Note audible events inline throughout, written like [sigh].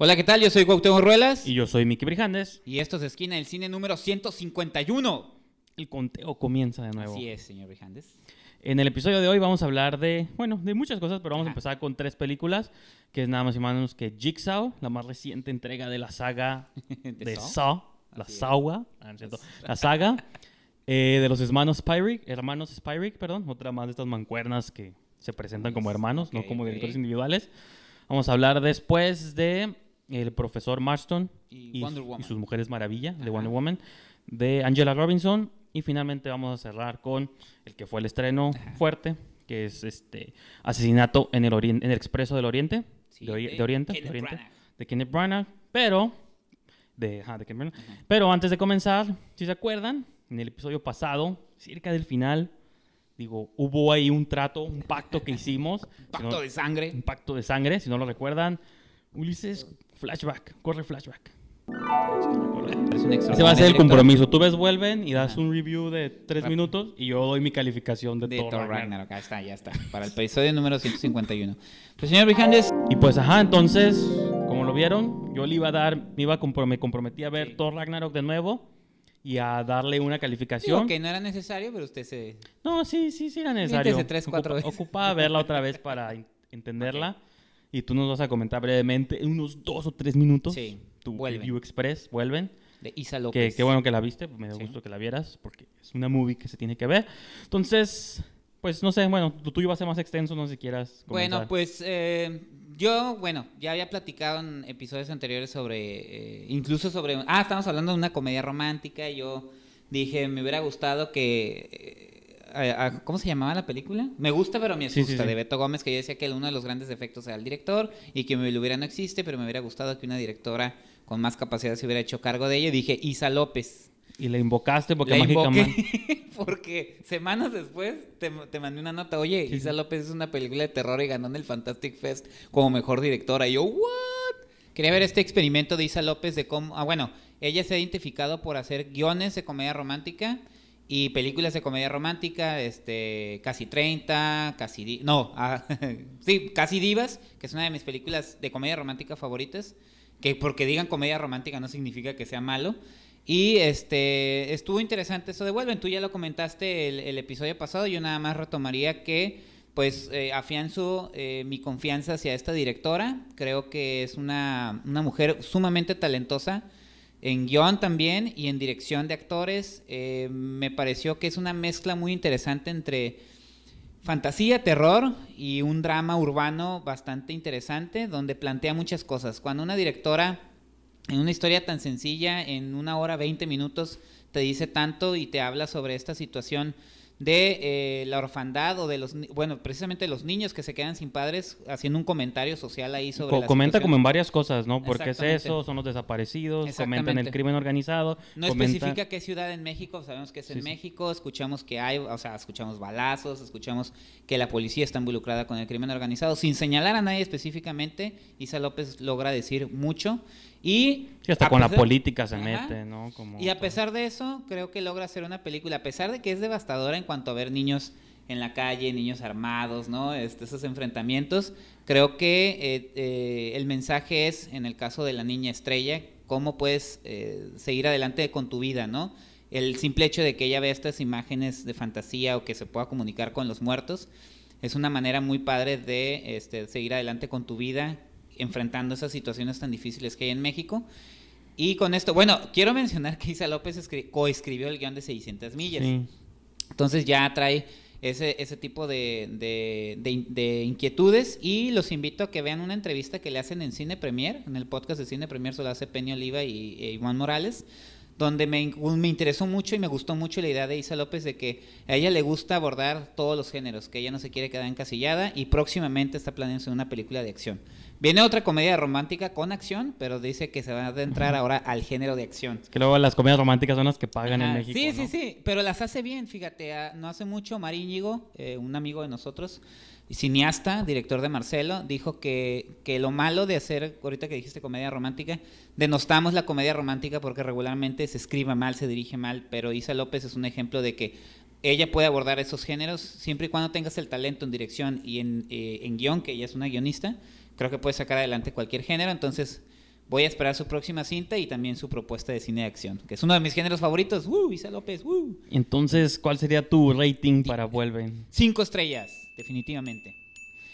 Hola, ¿qué tal? Yo soy Cuauhtémoc Ruelas. Y yo soy Miki Brijandes. Y esto es Esquina del Cine número 151. El conteo comienza de nuevo. Así es, señor Brijandes. En el episodio de hoy vamos a hablar de, bueno, de muchas cosas, pero vamos a empezar con tres películas, que es nada más y menos que Jigsaw, la más reciente entrega de la saga [laughs] de, Saw, la Sawa, ah, la saga eh, de los hermanos Spyrick, hermanos Spyrick, perdón, otra más de estas mancuernas que se presentan como hermanos, no como directores individuales. Vamos a hablar después de el profesor Marston y, sus mujeres maravilla, de Wonder Woman, de Angela Robinson. Y finalmente vamos a cerrar con el que fue el estreno fuerte, que es este Asesinato en el, en el Expreso del Oriente. de, de, Oriente. de, de Kenneth Branagh. Pero, de, pero antes de comenzar, si se acuerdan, en el episodio pasado, cerca del final, digo, hubo ahí un trato, un pacto que hicimos. [laughs] un pacto de sangre. Un pacto de sangre, si no lo recuerdan. Ulises, flashback, corre flashback. Ese va a ser el compromiso. Tú ves Vuelven y das un review de tres minutos y yo doy mi calificación de, Thor Ragnarok. Ya está, ya está. Para el episodio número 151. Pues, señor Vijandes. Y pues, ajá, entonces, como lo vieron, yo le iba a dar, me, iba me comprometí a ver Thor Ragnarok de nuevo y a darle una calificación. Digo que no era necesario, pero usted se... No, sí, sí, sí era necesario. Tres, Ocupa, ocupaba verla otra vez para entenderla y tú nos vas a comentar brevemente en unos dos o tres minutos. tu View Express, vuelven. De Isa Qué bueno que la viste, me da gusto que la vieras, porque es una movie que se tiene que ver. Entonces, pues no sé, bueno, tu tuyo va a ser más extenso, no sé si quieras. comentar. Bueno, pues eh, yo, bueno, ya había platicado en episodios anteriores sobre, eh, incluso sobre, ah, estamos hablando de una comedia romántica, y yo dije, me hubiera gustado que... Eh, ¿cómo se llamaba la película? Me gusta, pero me asusta, de Beto Gómez, que yo decía que uno de los grandes efectos era el director y que me lo hubiera no existe, pero me hubiera gustado que una directora con más capacidad se hubiera hecho cargo de ella. Dije, Isa López. Y la invocaste porque mágicamente. [laughs] porque semanas después te, te, mandé una nota, oye, Isa López es una película de terror y ganó en el Fantastic Fest como mejor directora. Y yo, ¿what? Quería ver este experimento de Isa López de cómo. Ah, bueno, ella se ha identificado por hacer guiones de comedia romántica y películas de comedia romántica, este, casi 30, casi... No, [laughs] ah, sí, casi divas, que es una de mis películas de comedia romántica favoritas, que porque digan comedia romántica no significa que sea malo. Y este, estuvo interesante eso de Vuelven, tú ya lo comentaste el, episodio pasado, yo nada más retomaría que pues eh, afianzo eh, mi confianza hacia esta directora, creo que es una, una mujer sumamente talentosa en guión también y en dirección de actores. Eh, me pareció que es una mezcla muy interesante entre fantasía, terror y un drama urbano bastante interesante donde plantea muchas cosas. Cuando una directora en una historia tan sencilla, en una hora, 20 minutos, te dice tanto y te habla sobre esta situación de eh, la orfandad o de los, bueno, precisamente los niños que se quedan sin padres, haciendo un comentario social ahí sobre... comenta como en varias cosas, ¿no? Porque es eso, son los desaparecidos, comentan el crimen organizado. No especifica qué ciudad en México, sabemos que es en México, escuchamos que hay, o sea, escuchamos balazos, escuchamos que la policía está involucrada con el crimen organizado, sin señalar a nadie específicamente, Isa López logra decir mucho y Sí, hasta con la política se mete, ¿no? y a pesar de eso, creo que logra hacer una película, a pesar de que es devastadora en cuanto a ver niños en la calle, niños armados, ¿no? Este, esos enfrentamientos. Creo que eh, eh, el mensaje es, en el caso de la niña estrella, cómo puedes eh, seguir adelante con tu vida, ¿no? El simple hecho de que ella vea estas imágenes de fantasía o que se pueda comunicar con los muertos es una manera muy padre de este, seguir adelante con tu vida enfrentando esas situaciones tan difíciles que hay en México y con esto, bueno, quiero mencionar que Isa López coescribió el guión de 600 millas. Entonces ya trae ese, ese tipo de, inquietudes y los invito a que vean una entrevista que le hacen en Cine Premier, en el podcast de Cine Premier solo hace Peña Oliva y, y e Iván Morales donde me, me, interesó mucho y me gustó mucho la idea de Isa López de que a ella le gusta abordar todos los géneros, que ella no se quiere quedar encasillada y próximamente está planeando una película de acción. Viene otra comedia romántica con acción, pero dice que se va a adentrar ahora al género de acción. que luego las comedias románticas son las que pagan en México. Sí, sí, sí, pero las hace bien, fíjate, no hace mucho Maríñigo, Íñigo, eh, un amigo de nosotros, cineasta, director de Marcelo, dijo que, que, lo malo de hacer, ahorita que dijiste comedia romántica, denostamos la comedia romántica porque regularmente se escriba mal, se dirige mal, pero Isa López es un ejemplo de que ella puede abordar esos géneros siempre y cuando tengas el talento en dirección y en, eh, guión, que ella es una guionista, creo que puede sacar adelante cualquier género, entonces Voy a esperar su próxima cinta y también su propuesta de cine de acción, que es uno de mis géneros favoritos. ¡Uh! Isa López, ¡uh! Entonces, ¿cuál sería tu rating para Vuelven? Cinco estrellas, definitivamente.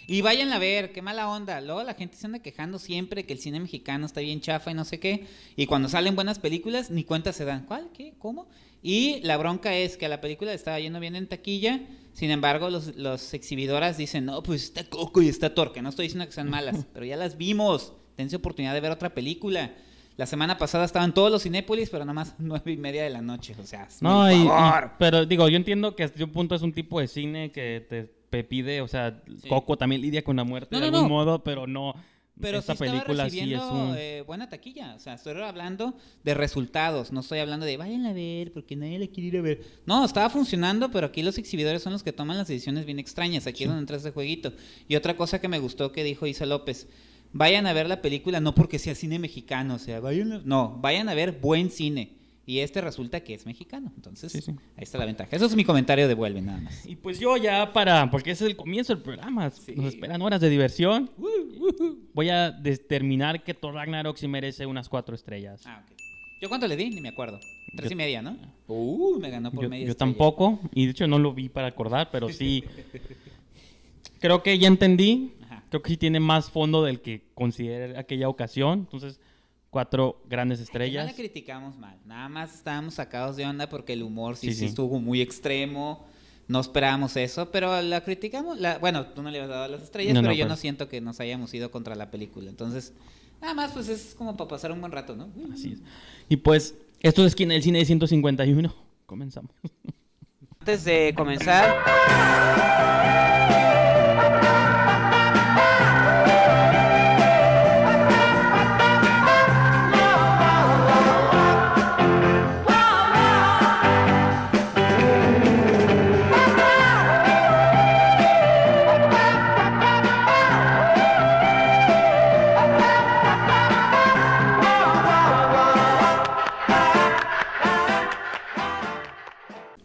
Y vayan a ver, qué mala onda. Luego la gente se anda quejando siempre que el cine mexicano está bien chafa y no sé qué. Y cuando salen buenas películas, ni cuentas se dan. ¿Cuál? ¿Qué? ¿Cómo? Y la bronca es que la película estaba yendo bien en taquilla. Sin embargo, los, los exhibidoras dicen, no, pues está coco y está torque. No estoy diciendo que sean malas, [laughs] pero ya las vimos dense oportunidad de ver otra película. La semana pasada estaban todos los Cinépolis, pero nada más [laughs] nueve y media de la noche. O sea, no, pero digo, yo entiendo que hasta este un punto es un tipo de cine que te, pide, o sea, Coco también lidia con la muerte de algún modo, pero no. Pero esta sí película sí es eh, buena taquilla. O sea, estoy hablando de resultados. No estoy hablando de vayan a ver porque nadie le quiere ir a ver. No, estaba funcionando, pero aquí los exhibidores son los que toman las decisiones bien extrañas. Aquí es donde entra ese jueguito. Y otra cosa que me gustó que dijo Isa López vayan a ver la película no porque sea cine mexicano, o sea, vayan a... no, vayan a ver buen cine. Y este resulta que es mexicano. Entonces, ahí está la ventaja. Eso es mi comentario de nada más. Y pues yo ya para, porque ese es el comienzo del programa. Nos esperan horas de diversión. Voy a determinar que Thor Ragnarok merece unas cuatro estrellas. Ah, ¿Yo cuánto le di? Ni me acuerdo. Tres y media, ¿no? Uh, me ganó por yo, Yo tampoco. Y de hecho no lo vi para acordar, pero sí. [laughs] creo que ya entendí creo que sí tiene más fondo del que consideré aquella ocasión. Entonces, cuatro grandes estrellas. no la criticamos mal, nada más estábamos sacados de onda porque el humor sí, estuvo muy extremo. No esperábamos eso, pero la criticamos. bueno, tú no le has dado las estrellas, pero yo pues. no siento que nos hayamos ido contra la película. Entonces, nada más, pues es como para pasar un buen rato, ¿no? Así es. Y pues, esto es el cine de 151. Comenzamos. Antes de comenzar.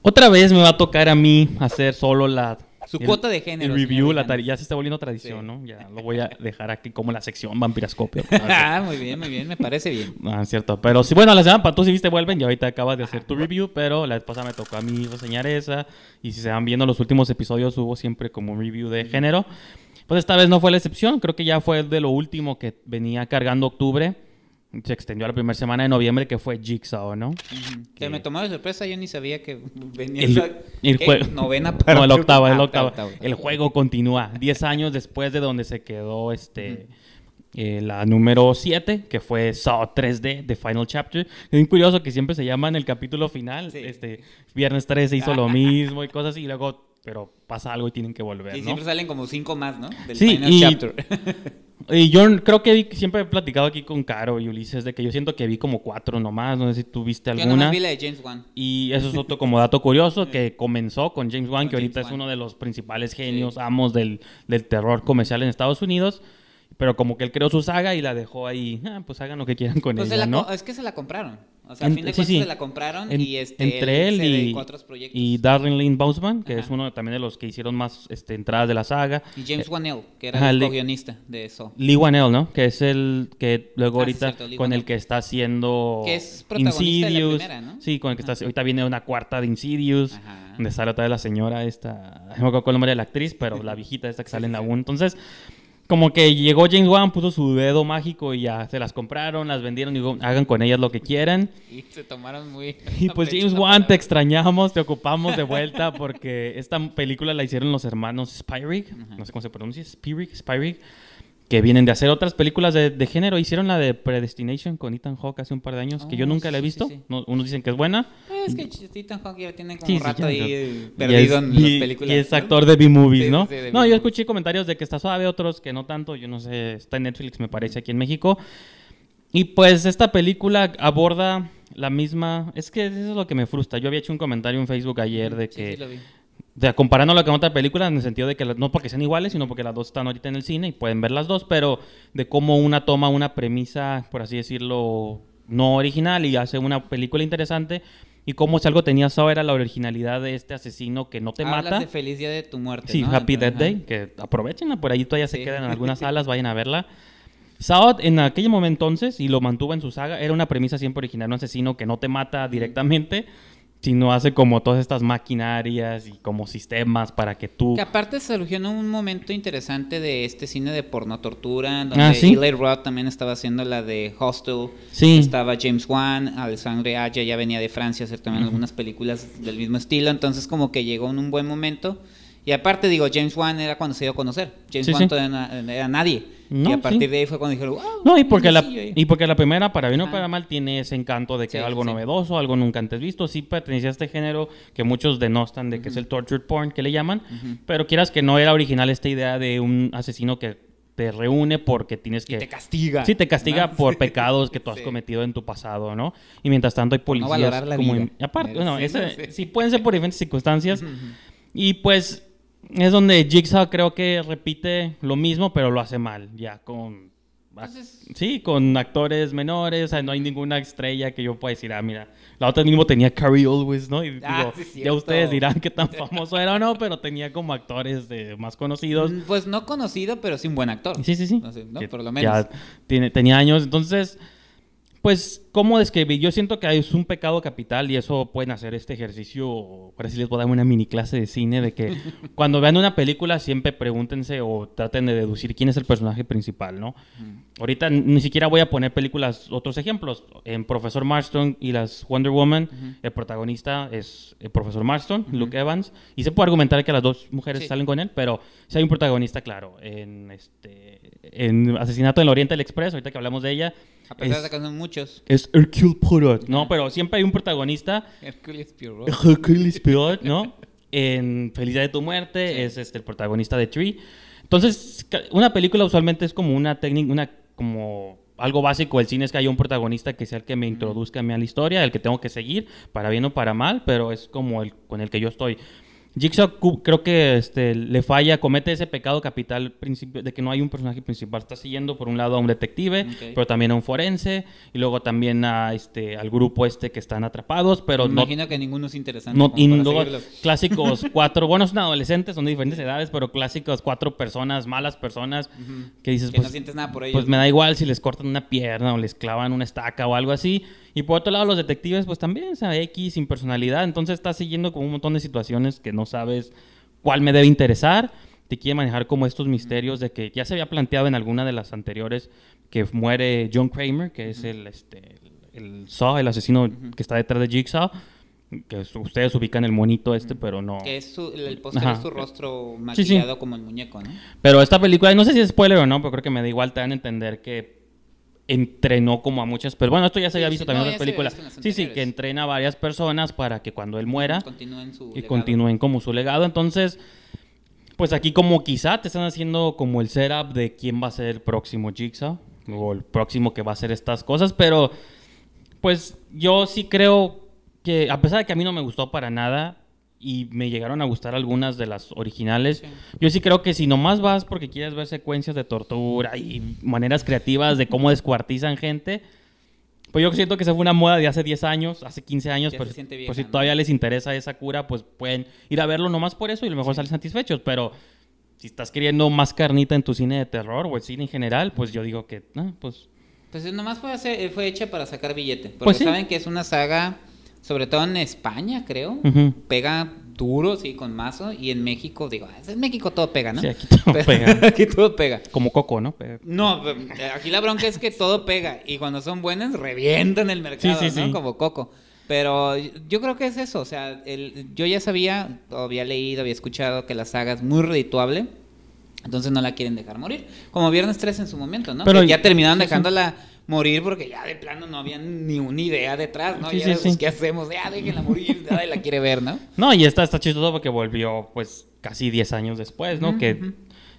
Otra vez me va a tocar a mí hacer solo la... Su cuota de género. El review, la ya se está volviendo tradición, ¿no? Ya lo voy a dejar aquí como la sección vampirascopio. [laughs] ah, muy bien, muy bien, me parece bien. Ah, cierto. Pero sí, bueno, la semana pasada, tú si viste vuelven y ahorita acabas de hacer tu ah. review, pero la vez pasada me tocó a mí reseñar esa. Y si se van viendo los últimos episodios, hubo siempre como un review de género. Pues esta vez no fue la excepción, creo que ya fue de lo último que venía cargando octubre se extendió a la primera semana de noviembre, que fue Jigsaw, ¿no? que... me tomó de sorpresa, yo ni sabía que venía el, esa... juego. Novena [laughs] No, el octavo, el octavo. el juego continúa. Diez años después de donde se quedó este. Eh, la número 7, que fue Saw 3D, The Final Chapter. Es muy curioso que siempre se llama en el capítulo final. Este, viernes 13 hizo lo [laughs] mismo y cosas así. Y luego, pero pasa algo y tienen que volver. Y siempre salen como cinco más, ¿no? sí, [laughs] y, yo creo que siempre he platicado aquí con Caro y Ulises de que yo siento que vi como cuatro nomás, no sé si tú viste alguna. Yo de James Wan. Y eso es otro como dato curioso, [laughs] que comenzó con James Wan, que ahorita es uno de los principales genios, amos del, terror comercial en Estados Unidos pero como que él creó su saga y la dejó ahí, ah, pues hagan lo que quieran con pues ella, ¿no? Es que se la compraron. O sea, en, a fin de cuentas se la compraron y este, entre él, y, y Darren Lynn Bousman, que es uno también de los que hicieron más este, entradas de la saga. Y James eh, Wanell, que era el el guionista de eso. Lee Wanell, ¿no? Que es el que luego ah, ahorita con el que está haciendo que es protagonista De la primera, ¿no? Sí, con el que está está ahorita viene una cuarta de Insidious, donde sale otra de la señora esta, no me acuerdo cuál la actriz, pero [laughs] la viejita esta que sale en la Entonces, como que llegó James Wan, puso su dedo mágico y ya se las compraron, las vendieron y hagan con ellas lo que quieran. Y se tomaron muy. Y pues James Wan, te extrañamos, te ocupamos de vuelta [laughs] porque esta película la hicieron los hermanos Spyrig, no sé cómo se pronuncia, Spyrig, Spyrig que vienen de hacer otras películas de, género. Hicieron la de Predestination con Ethan Hawke hace un par de años, que yo oh, nunca la he visto. unos dicen que es buena. Eh, es que Ethan Hawke ya tiene como un rato ahí perdido en las películas. Y es actor de B-movies, ¿no? no, yo escuché comentarios de que está suave, otros que no tanto. Yo no sé, está en Netflix, me parece, aquí en México. Y pues esta película aborda la misma. Es que eso es lo que me frustra. Yo había hecho un comentario en Facebook ayer de que o sea, comparándolo con otra película en el sentido de que no porque sean iguales, sino porque las dos están ahorita en el cine y pueden ver las dos, pero de cómo una toma una premisa, por así decirlo, no original y hace una película interesante y cómo si algo tenía Saber la originalidad de este asesino que no te mata. Feliz Día de tu Muerte. Sí, Happy Death Day, que aprovechenla, por ahí todavía se quedan en [laughs] algunas salas, vayan a verla. Sao en aquel momento entonces, y lo mantuvo en su saga, era una premisa siempre original, un asesino que no te mata directamente no hace como todas estas maquinarias y como sistemas para que tú... Que aparte se surgió en un momento interesante de este cine de porno tortura, donde ah, Roth también estaba haciendo la de Hostel, estaba James Wan, Alexandre Aya ya venía de Francia a hacer también algunas películas del mismo estilo, entonces como que llegó en un buen momento. Y aparte digo, James Wan era cuando se dio a conocer, James Wan todavía no era nadie y a partir de ahí fue cuando dijeron, No, y porque, la, y porque la primera, para bien o para mal, tiene ese encanto de que algo novedoso, algo nunca antes visto. Sí pertenecía a este género que muchos denostan de que es el tortured porn, que le llaman. Pero quieras que no era original esta idea de un asesino que te reúne porque tienes que... Y te castiga. Sí, te castiga por [laughs] pecados que tú has cometido en tu pasado, ¿no? Y mientras tanto hay policías... No vida. Aparte, bueno, [laughs] sí, pueden ser por diferentes circunstancias. Y pues es donde Jigsaw creo que repite lo mismo, pero lo hace mal, ya con... Entonces... Sí, con actores menores, o sea, no hay ninguna estrella que yo pueda decir, ah, mira, la otra mismo tenía Carrie Always, ¿no? Y ah, ya ustedes dirán qué tan [laughs] famoso era o no, pero tenía como actores de más conocidos. Pues no conocido, pero sí un buen actor. Sí, sí, sí. No Por lo menos. Ya tiene, tenía años, entonces pues, ¿cómo describir? Yo siento que es un pecado capital y eso pueden hacer este ejercicio. para si les voy a dar una mini clase de cine de que [laughs] cuando vean una película siempre pregúntense o traten de deducir quién es el personaje principal, ¿no? Ahorita ni siquiera voy a poner películas, otros ejemplos. En Profesor Marston y las Wonder Woman, el protagonista es el Profesor Marston, Luke Evans. Y se puede argumentar que las dos mujeres salen con él, pero si hay un protagonista, claro. En, este, en Asesinato en el Oriente del Express, ahorita que hablamos de ella. A pesar de que es Hercule Poirot. No, pero siempre hay un protagonista. Hercule Poirot. Hercules [laughs] ¿no? en Felicidad de tu muerte es este, el protagonista de Tree. Entonces, una película usualmente es como una técnica, una como algo básico del cine es que haya un protagonista que sea el que me introduzca a mí a la historia, el que tengo que seguir, para bien o para mal, pero es como el con el que yo estoy. Jigsaw creo que este, le falla, comete ese pecado capital principio de que no hay un personaje principal. Está siguiendo por un lado a un detective, pero también a un forense y luego también a este al grupo este que están atrapados, pero no, imagino que ninguno es interesante. clásicos [laughs] cuatro, bueno, son adolescentes, son de diferentes edades, pero clásicos cuatro personas, malas personas que dices pues, nada por pues ellos. Pues me da igual si les cortan una pierna o les clavan una estaca o algo así, y por otro lado, los detectives, pues también, o X, sin personalidad. Entonces estás siguiendo como un montón de situaciones que no sabes cuál me debe interesar. Te quiere manejar como estos misterios de que ya se había planteado en alguna de las anteriores que muere John Kramer, que es el, este, el, el Saw, el asesino que está detrás de Jigsaw que ustedes ubican el monito este, pero no. Que es su, el póster su rostro maquillado como el muñeco, ¿no? Pero esta película, no sé si es spoiler o no, pero creo que me da igual, te dan a entender que entrenó como a muchas pero Bueno, esto ya se había visto también en otras películas. sí, sí, que entrena a varias personas para que cuando él muera continúen y continúen como su legado. Entonces, pues aquí como quizá te están haciendo como el setup de quién va a ser el próximo Jigsaw o el próximo que va a hacer estas cosas, pero pues yo sí creo que a pesar de que a mí no me gustó para nada, y me llegaron a gustar algunas de las originales. Yo sí creo que si nomás vas porque quieres ver secuencias de tortura y maneras creativas de cómo descuartizan gente, pues yo siento que esa fue una moda de hace 10 años, hace 15 años, Pero pues, pues si todavía les interesa esa cura, pues pueden ir a verlo nomás por eso y a lo mejor salen satisfechos, pero si estás queriendo más carnita en tu cine de terror o el cine en general, pues yo digo que, ah, pues pues... nomás fue, fue hecha para sacar billete, porque pues saben que es una saga sobre todo en España, creo, pega duro, sí, con mazo, y en México, digo, ah, en México todo pega, ¿no? Sí, aquí todo [laughs] pega. [laughs] aquí todo pega. Como coco, ¿no? No, eh, aquí la bronca es que todo pega, y cuando son buenas, revientan el mercado, Como coco. Pero yo creo que es eso, o sea, yo ya sabía, había leído, había escuchado que la saga es muy redituable, entonces no la quieren dejar morir. Como Viernes 3 en su momento, ¿no? Pero que ya terminaron dejándola morir porque ya de plano no había ni una idea detrás, ¿no? Sí, ya, pues, sí, ¿qué hacemos? Ya, déjenla morir, [laughs] nadie la quiere ver, ¿no? No, y está, está chistoso porque volvió, pues, casi 10 años después, ¿no? Que,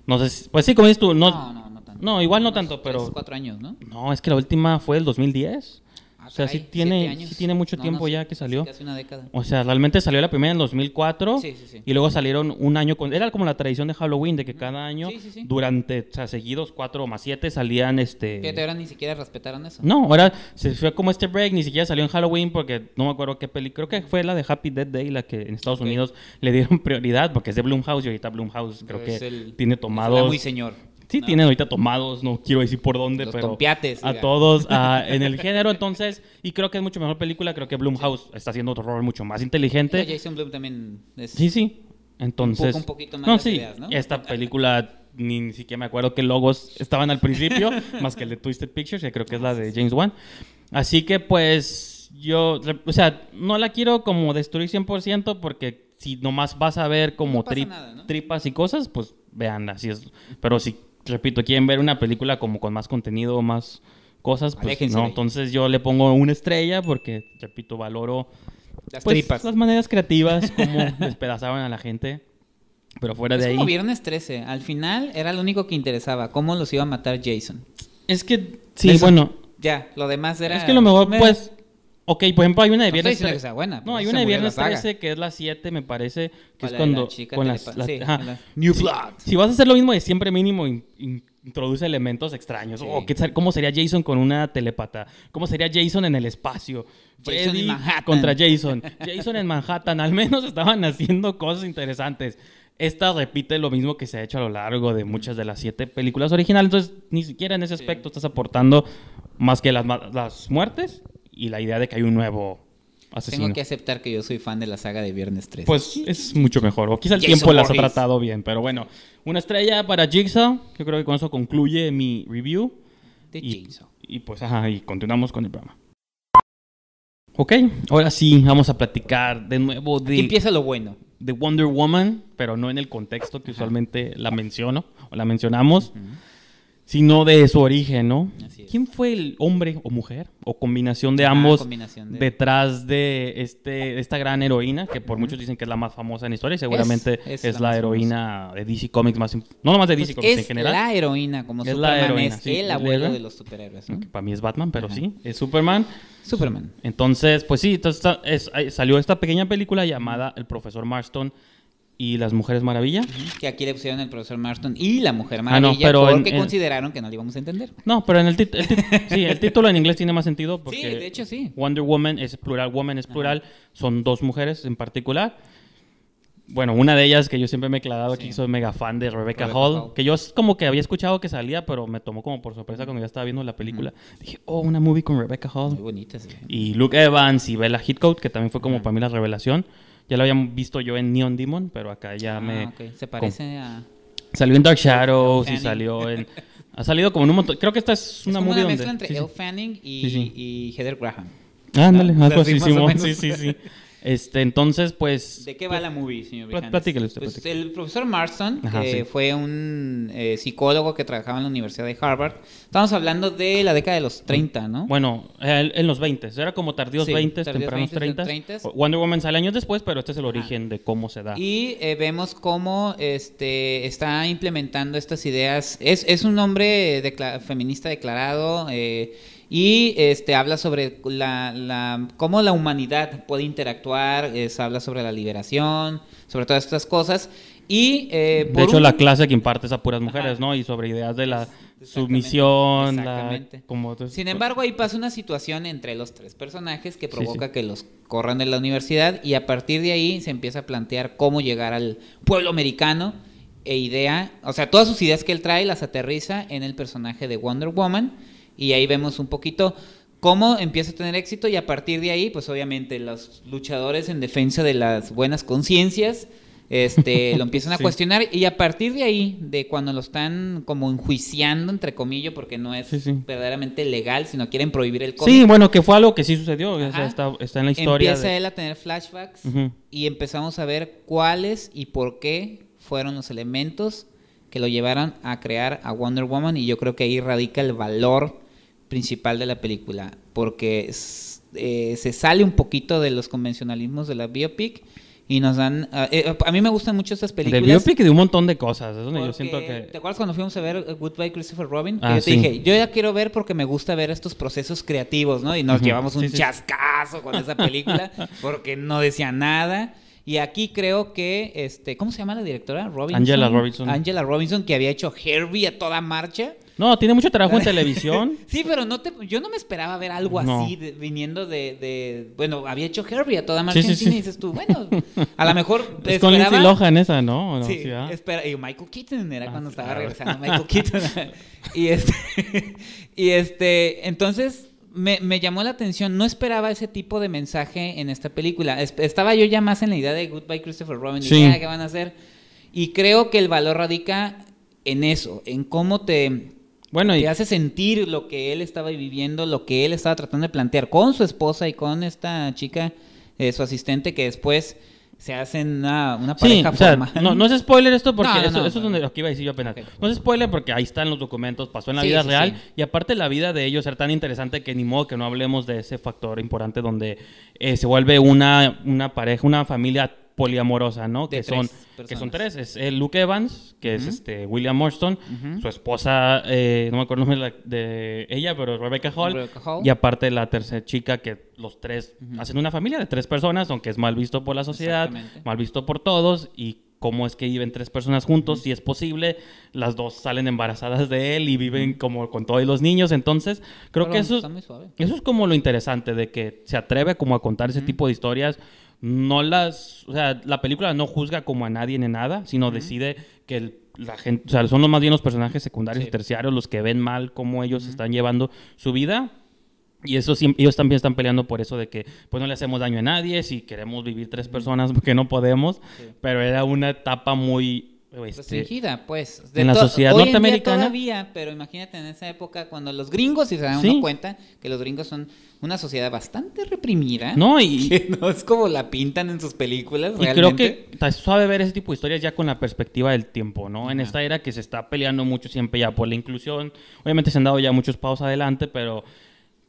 no sé, pues sí, como dices tú, no... No, no, no tanto. No, igual no tanto, pero... Cuatro años, ¿no? No, es que la última fue el 2010 o sea, sí tiene, tiene mucho tiempo ya que salió. Hace una década. O sea, realmente salió la primera en 2004 sí, sí, y luego salieron un año con... Era como la tradición de Halloween, de que cada año, durante, o sea, seguidos, cuatro más siete, salían este... Que ahora ni siquiera respetaron eso. No, ahora se fue como este break, ni siquiera salió en Halloween porque no me acuerdo qué película, creo que fue la de Happy Dead Day, la que en Estados Unidos le dieron [laughs] prioridad porque es de Blumhouse y ahorita Blumhouse creo que tiene tomado... Muy señor sí tienen ahorita tomados, no quiero decir por dónde, pero a todos [laughs] en el género, entonces, y creo que es mucho mejor película, creo que Blumhouse está haciendo otro rol mucho más inteligente. Y Jason Blum también es Sí, sí. Entonces, un, poquito más no, sí, ideas, ¿no? esta [laughs] película ni, siquiera me acuerdo qué logos estaban al principio, [laughs] más que el de Twisted Pictures, que creo que es la ah, de James Wan. Así que pues yo, o sea, no la quiero como destruir 100% porque si nomás vas a ver como tripas y cosas, pues vean, Así es. Pero si repito, quieren ver una película como con más contenido, más cosas, pues no. Entonces yo le pongo una estrella porque, repito, valoro las pues, Las maneras creativas, cómo [laughs] despedazaban a la gente. Pero fuera de ahí. viernes 13. Al final era lo único que interesaba. ¿Cómo los iba a matar Jason? Es que. Sí, bueno. Ya, lo demás era. Es que lo mejor, pues. Ok, por ejemplo, hay una de viernes. No que buena, no, hay una de viernes 13 que es la 7, me parece, que es cuando. New Blood. Si vas a hacer lo mismo de siempre, mínimo, introduce elementos extraños. Oh, qué ¿Cómo sería Jason con una telepata? ¿Cómo sería Jason en el espacio? Jason en Manhattan. Contra Jason. Jason en Manhattan. Al menos estaban haciendo cosas interesantes. Esta repite lo mismo que se ha hecho a lo largo de muchas de las siete películas originales. Entonces, ni siquiera en ese aspecto estás aportando más que las muertes y la idea de que hay un nuevo asesino. Tengo que aceptar que yo soy fan de la saga de Viernes 3. Pues es mucho mejor. O quizá el tiempo las ha tratado bien, pero bueno. Una estrella para Jigsaw. Yo creo que con eso concluye mi review. De y, Jigsaw. Y pues, ajá, y continuamos con el programa. Ok, ahora sí, vamos a platicar de nuevo de... empieza lo bueno. De Wonder Woman, pero no en el contexto que usualmente la menciono o la mencionamos sino de su origen, ¿no? ¿Quién fue el hombre o mujer o combinación de ah, ambos detrás de este esta gran heroína que por muchos dicen que es la más famosa en la historia y seguramente es, la, heroína de DC Comics más no nomás de DC pues Comics en general. Es la heroína como Superman es el abuelo de los superhéroes, para mí es Batman, pero sí, es Superman. Superman. Entonces, pues sí, salió esta pequeña película llamada El profesor Marston y las Mujeres Maravilla. Que aquí le pusieron el profesor Marston y la Mujer ah, Maravilla consideraron que no le íbamos a entender. No, pero en el, [laughs] título en inglés tiene más sentido porque sí, de hecho sí. Wonder Woman es plural, woman es plural, son dos mujeres en particular. Bueno, una de ellas que yo siempre me he clavado soy mega fan de Rebecca, Hall, que yo como que había escuchado que salía, pero me tomó como por sorpresa cuando ya estaba viendo la película. Dije, oh, una movie con Rebecca Hall. Muy bonita, sí. Y Luke Evans y Bella Heathcote que también fue como para mí la revelación. Ya lo había visto yo en Neon Demon, pero acá ya ah, me... Se parece a... Salió en Dark Shadows y salió en... [laughs] Ha salido como en un montón... Creo que esta es una es como una mezcla entre Elle Fanning y, Heather Graham. Ah, ándale, algo así, sí, sí, sí. [laughs] Este, entonces, pues... ¿De qué va la movie, señor Vijanes? Platíquele usted. Pues, el profesor Marston fue un eh, psicólogo que trabajaba en la Universidad de Harvard. Estamos hablando de la década de los 30, mm. ¿no? Bueno, en, los 20. Era como tardíos 20, tempranos 30. 30. Wonder Woman sale años después, pero este es el origen de cómo se da. Y eh, vemos cómo este, está implementando estas ideas. Es, un hombre feminista declarado eh, y este, habla sobre la, cómo la humanidad puede interactuar, habla sobre la liberación, sobre todas estas cosas. Y, eh, de hecho, la clase que imparte es a puras mujeres, ¿no? Y sobre ideas de la sumisión Sin embargo, ahí pasa una situación entre los tres personajes que provoca que los corran de la universidad y a partir de ahí se empieza a plantear cómo llegar al pueblo americano e idea, o sea, todas sus ideas que él trae las aterriza en el personaje de Wonder Woman y ahí vemos un poquito cómo empieza a tener éxito y a partir de ahí, pues obviamente los luchadores en defensa de las buenas conciencias, este, [laughs] lo empiezan a cuestionar y a partir de ahí, de cuando lo están como enjuiciando, entre comillas, porque no es verdaderamente legal, sino quieren prohibir el cómic. Sí, bueno, que fue algo que sí sucedió, está, en la historia. Empieza él a tener flashbacks y empezamos a ver cuáles y por qué fueron los elementos que lo llevaron a crear a Wonder Woman y yo creo que ahí radica el valor principal de la película, porque eh, se sale un poquito de los convencionalismos de la biopic y nos dan... Eh, eh, a mí me gustan mucho estas películas. De biopic y de un montón de cosas. Es donde yo siento que... ¿Te acuerdas cuando fuimos a ver Goodbye Christopher Robin? Ah, yo te dije, yo ya quiero ver porque me gusta ver estos procesos creativos, ¿no? Y nos llevamos un chascazo con esa película [laughs] porque no decía nada. Y aquí creo que, este, ¿cómo se llama la directora? Angela Robinson. Angela Robinson, que había hecho Herbie a toda marcha. No, tiene mucho trabajo en televisión. [laughs] sí, pero no te, yo no me esperaba ver algo así viniendo de, Bueno, había hecho Herbie a toda marcha y dices tú, bueno, a lo mejor. [laughs] Es esperaba... con Lindsay Lohan esa, ¿no? sí, espera, y Michael Keaton era ah, cuando estaba regresando Michael Keaton. [laughs] y este. y este. Entonces. Me, llamó la atención, no esperaba ese tipo de mensaje en esta película. Estaba yo ya más en la idea de Goodbye Christopher Robin, y ¿qué van a hacer? Y creo que el valor radica en eso, en cómo te, bueno, y te hace sentir lo que él estaba viviendo, lo que él estaba tratando de plantear con su esposa y con esta chica, eh, su asistente, que después se hacen una, una pareja sí, no, no, es spoiler esto porque no, es lo que iba a yo apenas. No es spoiler porque ahí están los documentos, pasó en la vida real y aparte la vida de ellos era tan interesante que ni modo que no hablemos de ese factor importante donde eh, se vuelve una, una pareja, una familia poliamorosa, ¿no? que son que son tres, es eh, Luke Evans, que es este William Morston, su esposa, eh, no me acuerdo el nombre de ella, pero Rebecca Hall, y aparte la tercera chica que los tres hacen una familia de tres personas, aunque es mal visto por la sociedad, mal visto por todos y cómo es que viven tres personas juntos, si es posible, las dos salen embarazadas de él y viven como con todos los niños, entonces creo que eso, eso es como lo interesante de que se atreve como a contar ese tipo de historias no las, o sea, la película no juzga como a nadie ni nada, sino decide que la gente, o sea, son los más bien los personajes secundarios y terciarios los que ven mal cómo ellos están llevando su vida. Y eso ellos también están peleando por eso de que pues no le hacemos daño a nadie, si queremos vivir tres personas [laughs] porque no podemos, pero era una etapa muy este, restringida, pues. De en la sociedad norteamericana. No todavía, pero imagínate en esa época cuando los gringos, Y se dan cuenta, que los gringos son una sociedad bastante reprimida. No, y. [laughs] no es como la pintan en sus películas. Y creo que es suave ver ese tipo de historias ya con la perspectiva del tiempo, ¿no? En esta era que se está peleando mucho siempre ya por la inclusión. Obviamente se han dado ya muchos pasos adelante, pero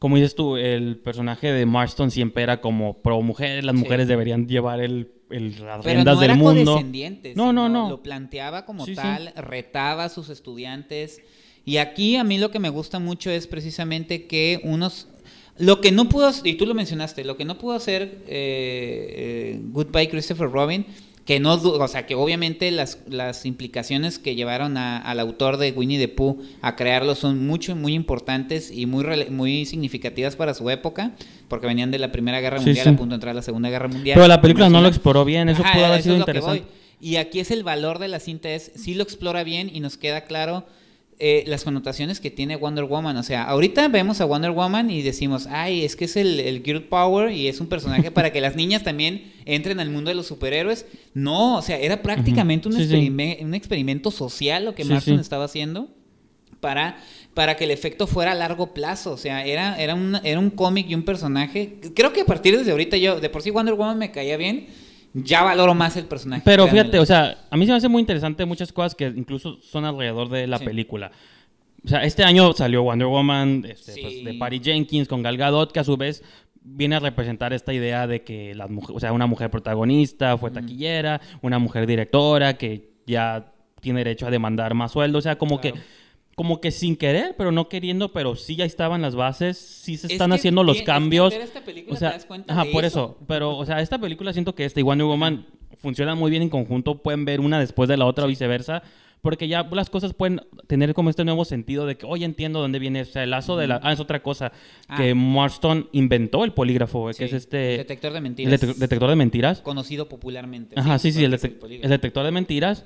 como dices tú, el personaje de Marston siempre era como pro mujeres, las mujeres deberían llevar el el, Pero no del mundo. no, no, no. Lo planteaba como tal, retaba a sus estudiantes. Y aquí a mí lo que me gusta mucho es precisamente que unos... Lo que no pudo, y tú lo mencionaste, lo que no pudo hacer eh, eh, Goodbye Christopher Robin que no, o sea, que obviamente las, las implicaciones que llevaron al autor de Winnie the Pooh a crearlo son mucho, muy importantes y muy, muy significativas para su época, porque venían de la Primera Guerra Mundial, a punto de entrar a la Segunda Guerra Mundial. Pero la película no lo exploró bien, eso pudo haber sido interesante. Y aquí es el valor de la cinta, es si lo explora bien y nos queda claro eh, las connotaciones que tiene Wonder Woman. O sea, ahorita vemos a Wonder Woman y decimos, ay, es que es el, el Girl Power y es un personaje para que las niñas también entren al mundo de los superhéroes. No, o sea, era prácticamente un, experimento social lo que Martin estaba haciendo para, para que el efecto fuera a largo plazo. O sea, era, era, un, era un cómic y un personaje. Creo que a partir de ahorita yo, de por sí Wonder Woman me caía bien ya valoro más el personaje. Pero fíjate, o sea, a mí se me hace muy interesante muchas cosas que incluso son alrededor de la película. O sea, este año salió Wonder Woman este, pues, de Patty Jenkins con Gal Gadot, que a su vez viene a representar esta idea de que las mujeres, o sea, una mujer protagonista fue taquillera, una mujer directora que ya tiene derecho a demandar más sueldo, o sea, como que como que sin querer, pero no queriendo, pero sí ya estaban las bases, sí se están haciendo los cambios. Es esta película o sea, te das cuenta ajá, por eso. Pero, o sea, esta película siento que este y New Woman funcionan muy bien en conjunto, pueden ver una después de la otra, o viceversa, porque ya las cosas pueden tener como este nuevo sentido de que, oye, entiendo dónde viene, o sea, el lazo de la... Ah, es otra cosa, ah. que Marston inventó el polígrafo, que es este... detector de mentiras. detector de mentiras. Conocido popularmente. Ajá, sí, sí, el detector de mentiras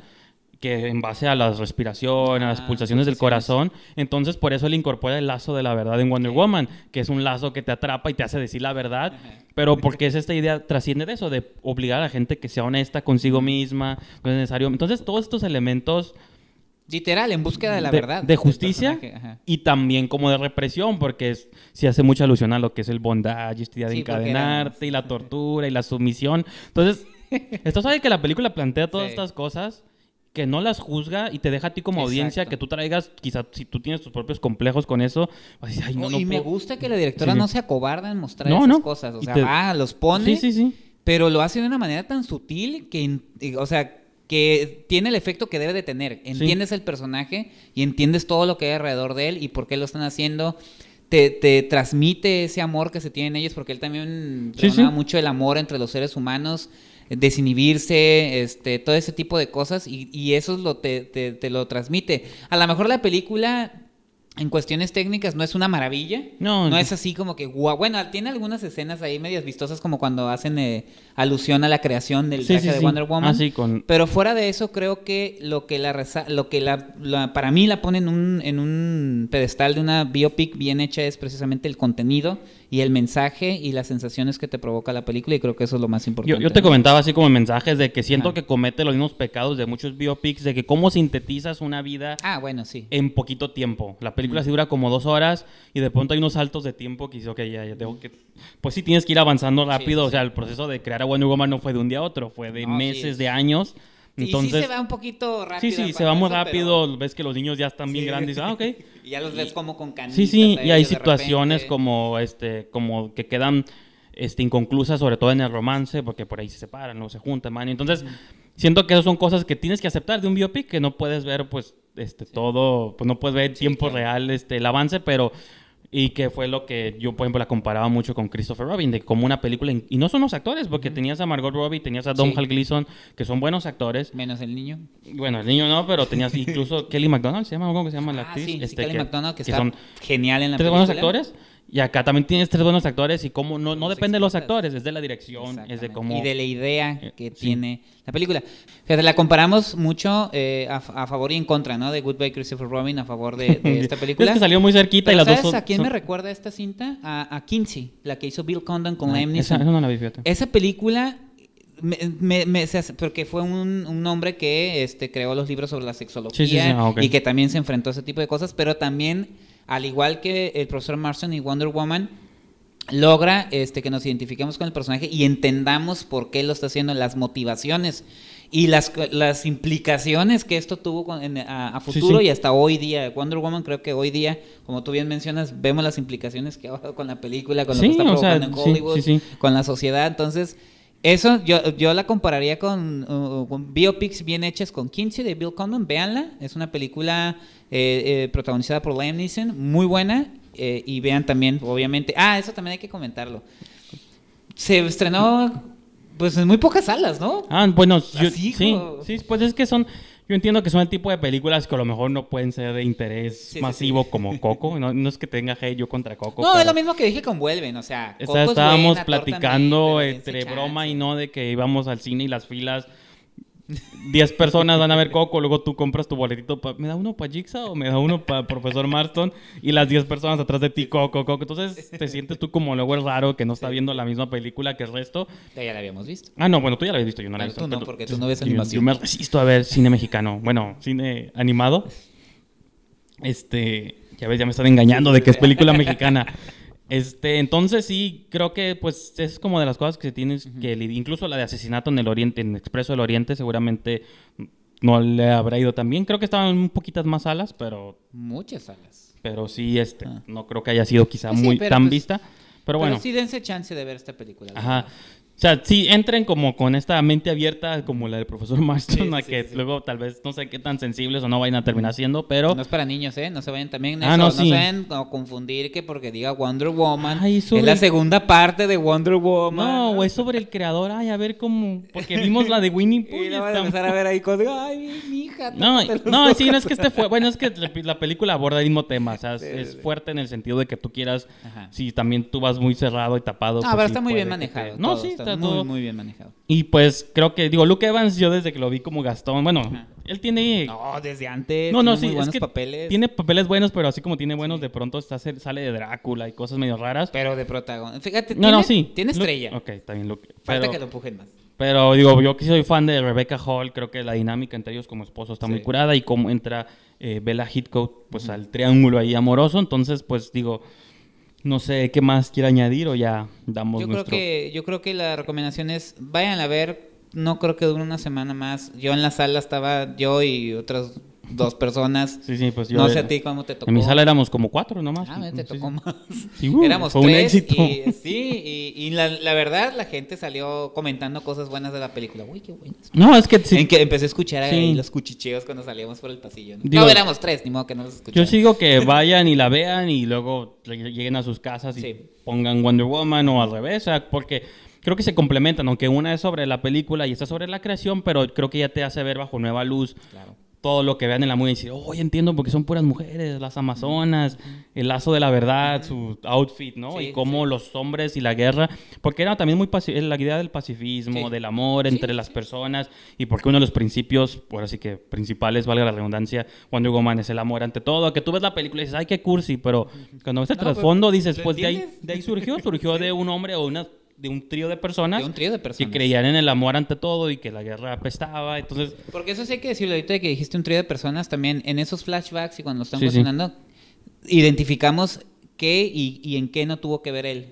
que en base a las respiraciones, a las ah, pulsaciones del corazón, entonces por eso él incorpora el lazo de la verdad en Wonder Woman, que es un lazo que te atrapa y te hace decir la verdad, pero porque es esta idea trasciende de eso, de obligar a la gente que sea honesta consigo misma, es necesario. Entonces todos estos elementos... Literal, en búsqueda de la verdad. De justicia y también como de represión, porque es, si hace mucha alusión a lo que es el bondage, de encadenarte y la tortura y la sumisión. Entonces, esto sabe que la película plantea todas estas cosas que no las juzga y te deja a ti como audiencia que tú traigas, quizás si tú tienes tus propios complejos con eso, Y me gusta que la directora no se acobarda en mostrar esas cosas, o sea, los pone, sí, sí, sí. pero lo hace de una manera tan sutil que, eh, o sea, que tiene el efecto que debe de tener. Entiendes el personaje y entiendes todo lo que hay alrededor de él y por qué lo están haciendo. Te, te, transmite ese amor que se tiene en ellos, porque él también sí, mucho el amor entre los seres humanos desinhibirse, este, todo ese tipo de cosas y, eso lo te, te, lo transmite. A lo mejor la película en cuestiones técnicas no es una maravilla. No, no es así como que guau. Bueno, tiene algunas escenas ahí medias vistosas como cuando hacen eh, alusión a la creación del de Wonder Woman. Ah, con... Pero fuera de eso creo que lo que la lo que la, para mí la pone en un en un pedestal de una biopic bien hecha es precisamente el contenido y el mensaje y las sensaciones que te provoca la película y creo que eso es lo más importante. Yo, te comentaba así como mensajes de que siento que comete los mismos pecados de muchos biopics de que cómo sintetizas una vida. Ah, bueno, sí. En poquito tiempo. La película película dura como dos horas y de pronto hay unos saltos de tiempo que dices, ok, ya, tengo que... Pues sí, tienes que ir avanzando rápido. o sea, el proceso de crear a Wonder Woman no fue de un día a otro, fue de meses, de años. Entonces, sí se va un poquito rápido. Sí, sí, se va muy rápido. Ves que los niños ya están bien grandes. Ah, ok. [laughs] y ya los ves como con canitas. Sí, sí, y hay situaciones como, este, como que quedan este, inconclusas, sobre todo en el romance, porque por ahí se separan, no se juntan, man. Entonces, siento que esas son cosas que tienes que aceptar de un biopic que no puedes ver, pues, este, todo, pues no puedes ver en tiempo real este, el avance, pero... Y que fue lo que yo, por ejemplo, la comparaba mucho con Christopher Robin, de como una película... Y no son los actores, porque tenías a Margot Robbie, tenías a Don sí. Hal Gleason, que son buenos actores. Menos el niño. Bueno, el niño no, pero tenías [laughs] incluso Kelly McDonald, ¿se llama? ¿Cómo se llama la ah, actriz? este, Kelly que, McDonald, que, son genial en la tres buenos actores y acá también tienes tres buenos actores y cómo no, no depende de los actores, es de la dirección, es de cómo... Y de la idea eh, que tiene la película. Fíjate, la comparamos mucho eh, a, favor y en contra, ¿no? De Goodbye Christopher Robin a favor de, [laughs] esta película. es que salió muy cerquita y las dos ¿A quién me recuerda esta cinta? A, a Kinsey, la que hizo Bill Condon con ah, no, Esa, no la vi, Esa película me, porque fue un, un, hombre que este, creó los libros sobre la sexología ah, y que también se enfrentó a ese tipo de cosas, pero también al igual que el profesor Marston y Wonder Woman, logra este, que nos identifiquemos con el personaje y entendamos por qué lo está haciendo, las motivaciones y las, las implicaciones que esto tuvo a, futuro y hasta hoy día. Wonder Woman creo que hoy día, como tú bien mencionas, vemos las implicaciones que ha dado con la película, con lo que está provocando Hollywood, con la sociedad. Entonces, eso yo, la compararía uh, con, biopics bien hechas con 15 de Bill Condon. Véanla, es una película eh, eh, protagonizada por Liam Neeson, muy buena. Eh, y vean también, obviamente. Ah, eso también hay que comentarlo. Se estrenó pues en muy pocas salas, ¿no? Ah, bueno, sí, sí, pues es que son yo entiendo que son el tipo de películas que a lo mejor no pueden ser de interés masivo como Coco. No, es que tenga hate yo contra Coco. No, es lo mismo que dije con Vuelven, o sea. estábamos platicando entre broma y no de que íbamos al cine y las filas 10 personas van a ver Coco, luego tú compras tu boletito, ¿me da uno para Jigsaw o me da uno para Profesor Marston? Y las 10 personas atrás de ti, Coco, Coco. Entonces te sientes tú como luego raro que no está viendo la misma película que el resto. Ya, la habíamos visto. Ah, no, bueno, tú ya la habías visto, yo no la he visto. no, porque tú no ves animación. Yo, yo me resisto a ver cine mexicano, bueno, cine animado. Este, ya ves, ya me están engañando de que es película mexicana. [laughs] Este, entonces sí, creo que pues es como de las cosas que tienes tienen que incluso la de asesinato en el Oriente, en Expreso del Oriente seguramente no le habrá ido tan bien. Creo que estaban un poquitas más alas pero muchas alas Pero sí este, ah. no creo que haya sido quizá pues muy tan pues vista. Pero, pero bueno. sí dense chance de ver esta película. Ajá. O sea, sí entren como con esta mente abierta como la del profesor Marston, que luego tal vez no sé qué tan sensibles o no vayan a terminar siendo, pero... No es para niños, ¿eh? No se vayan también ah, no, se confundir que porque diga Wonder Woman es la segunda parte de Wonder Woman. No, es sobre el creador, ay, a ver cómo... Porque [laughs] vimos la de Winnie Pooh. y, no a empezar a ver ahí [laughs] ay, mi hija. No, no sí, no es que este fue... Bueno, es que la película aborda el mismo tema, o sea, es, fuerte en el sentido de que tú quieras, si también tú vas muy cerrado y tapado... Ah, pues pero está muy bien manejado. No, sí, muy, bien manejado. Y pues creo que, digo, Luke Evans, yo desde que lo vi como Gastón, bueno, él tiene. No, desde antes. No, no, tiene papeles. Tiene papeles buenos, pero así como tiene buenos, de pronto está, sale de Drácula y cosas medio raras. Pero de protagonista. Fíjate, tiene, Tiene estrella. también Luke. Falta que lo empujen más. Pero digo, yo que soy fan de Rebecca Hall, creo que la dinámica entre ellos como esposo está muy curada y como entra eh, Bella Hitcoat pues al triángulo ahí amoroso. Entonces, pues digo, no sé qué más quiere añadir o ya damos yo Creo que, yo creo que la recomendación es vayan a ver. No creo que dure una semana más. Yo en la sala estaba yo y otras dos personas. Sí, sí, pues yo. No sé a ti cómo te tocó. En mi sala éramos como cuatro nomás. Ah, me tocó más. Sí, [laughs] uh, éramos fue un éxito. Y, eh, sí, y, la, verdad la gente salió comentando cosas buenas de la película. Uy, qué buenas. No, es que. Sí. En que empecé a escuchar ahí los cuchicheos cuando salíamos por el pasillo. No, éramos tres, ni modo que no los Yo sigo que [laughs] vayan y la vean y luego lleguen a sus casas y pongan Wonder Woman o al revés, porque creo que se complementan, aunque una es sobre la película y esta sobre la creación, pero creo que ya te hace ver bajo nueva luz claro todo lo que vean en la movie y decir, oye, entiendo porque son puras mujeres, las amazonas, el lazo de la verdad, su outfit, ¿no? y cómo los hombres y la guerra, porque era también muy la idea del pacifismo, del amor entre las personas y porque uno de los principios, por así que principales, valga la redundancia, cuando Hugo Man es el amor ante todo, que tú ves la película y dices, ay, qué cursi, pero cuando ves el pues, trasfondo dices, pues de ahí, de ahí, surgió, surgió [laughs] de un hombre o una de un trío de personas. De un trío de personas. Que creían en el amor ante todo y que la guerra apestaba. Entonces. Porque eso sí hay que decirlo ahorita que dijiste un trío de personas también. En esos flashbacks y cuando lo estamos sí, identificamos qué y, y, en qué no tuvo que ver él.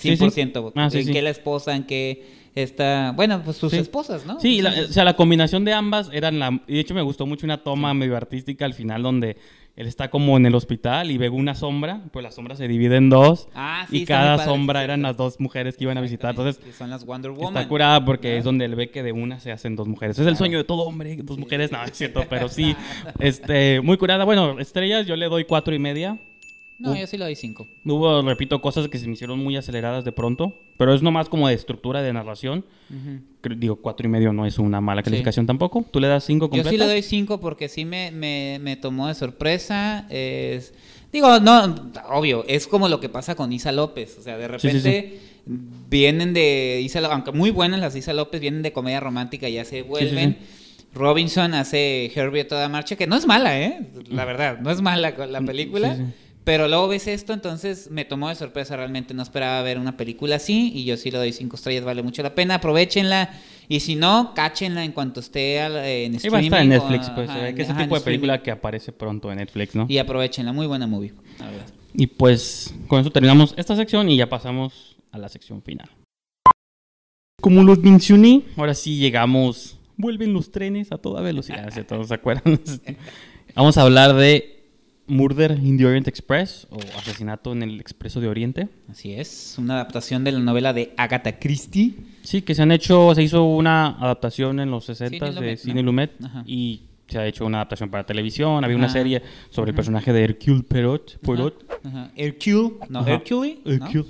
100%. Ah, en qué la esposa, en qué esta, bueno, pues sus esposas, ¿no? Sí, o sea, la combinación de ambas eran la, y de hecho me gustó mucho una toma medio artística al final donde él está como en el hospital y ve una sombra, pues la sombra se divide en dos ah, y cada sombra eran las dos mujeres que iban a visitar. Entonces, son las Wonder Woman. Está curada porque es donde él ve que de una se hacen dos mujeres. Es el sueño de todo hombre, dos mujeres, no, es cierto, [laughs] pero sí, este, muy curada. Bueno, estrellas yo le doy cuatro y media. No, yo sí le doy cinco. Hubo, repito, cosas que se me hicieron muy aceleradas de pronto, pero es nomás como de estructura de narración. Digo, cuatro y medio no es una mala calificación tampoco. ¿Tú le das cinco Yo sí le doy cinco porque sí me, tomó de sorpresa. Es, digo, no, obvio, es como lo que pasa con Isa López. O sea, de repente... vienen de Isa López, aunque muy buenas las Isa López, vienen de comedia romántica, y ya se vuelven. Robinson hace Herbie toda marcha, que no es mala, ¿eh? La mm. verdad, no es mala la mm, película. Pero luego ves esto, entonces me tomó de sorpresa, realmente no esperaba ver una película así y yo sí le doy cinco estrellas, vale mucho la pena, aprovechenla y si no, cáchenla en cuanto esté eh, en streaming. Y va a estar en Netflix, pues, eh, que es el tipo de película que aparece pronto en Netflix, ¿no? Y aprovechenla, muy buena movie. y pues con eso terminamos esta sección y ya pasamos a la sección final. Como los mencioné, ahora sí llegamos. Vuelven los trenes a toda velocidad, si todos se acuerdan. [laughs] Vamos a hablar de Murder in the Orient Express o Asesinato en el Expreso de Oriente. Así es, una adaptación de la novela de Agatha Christie. Sí, que se han hecho, se hizo una adaptación en los 60 de Cine Lumet y se ha hecho una adaptación para televisión, había una serie sobre el personaje de Hercule Poirot. Hercule, no, Hercule. Hercule.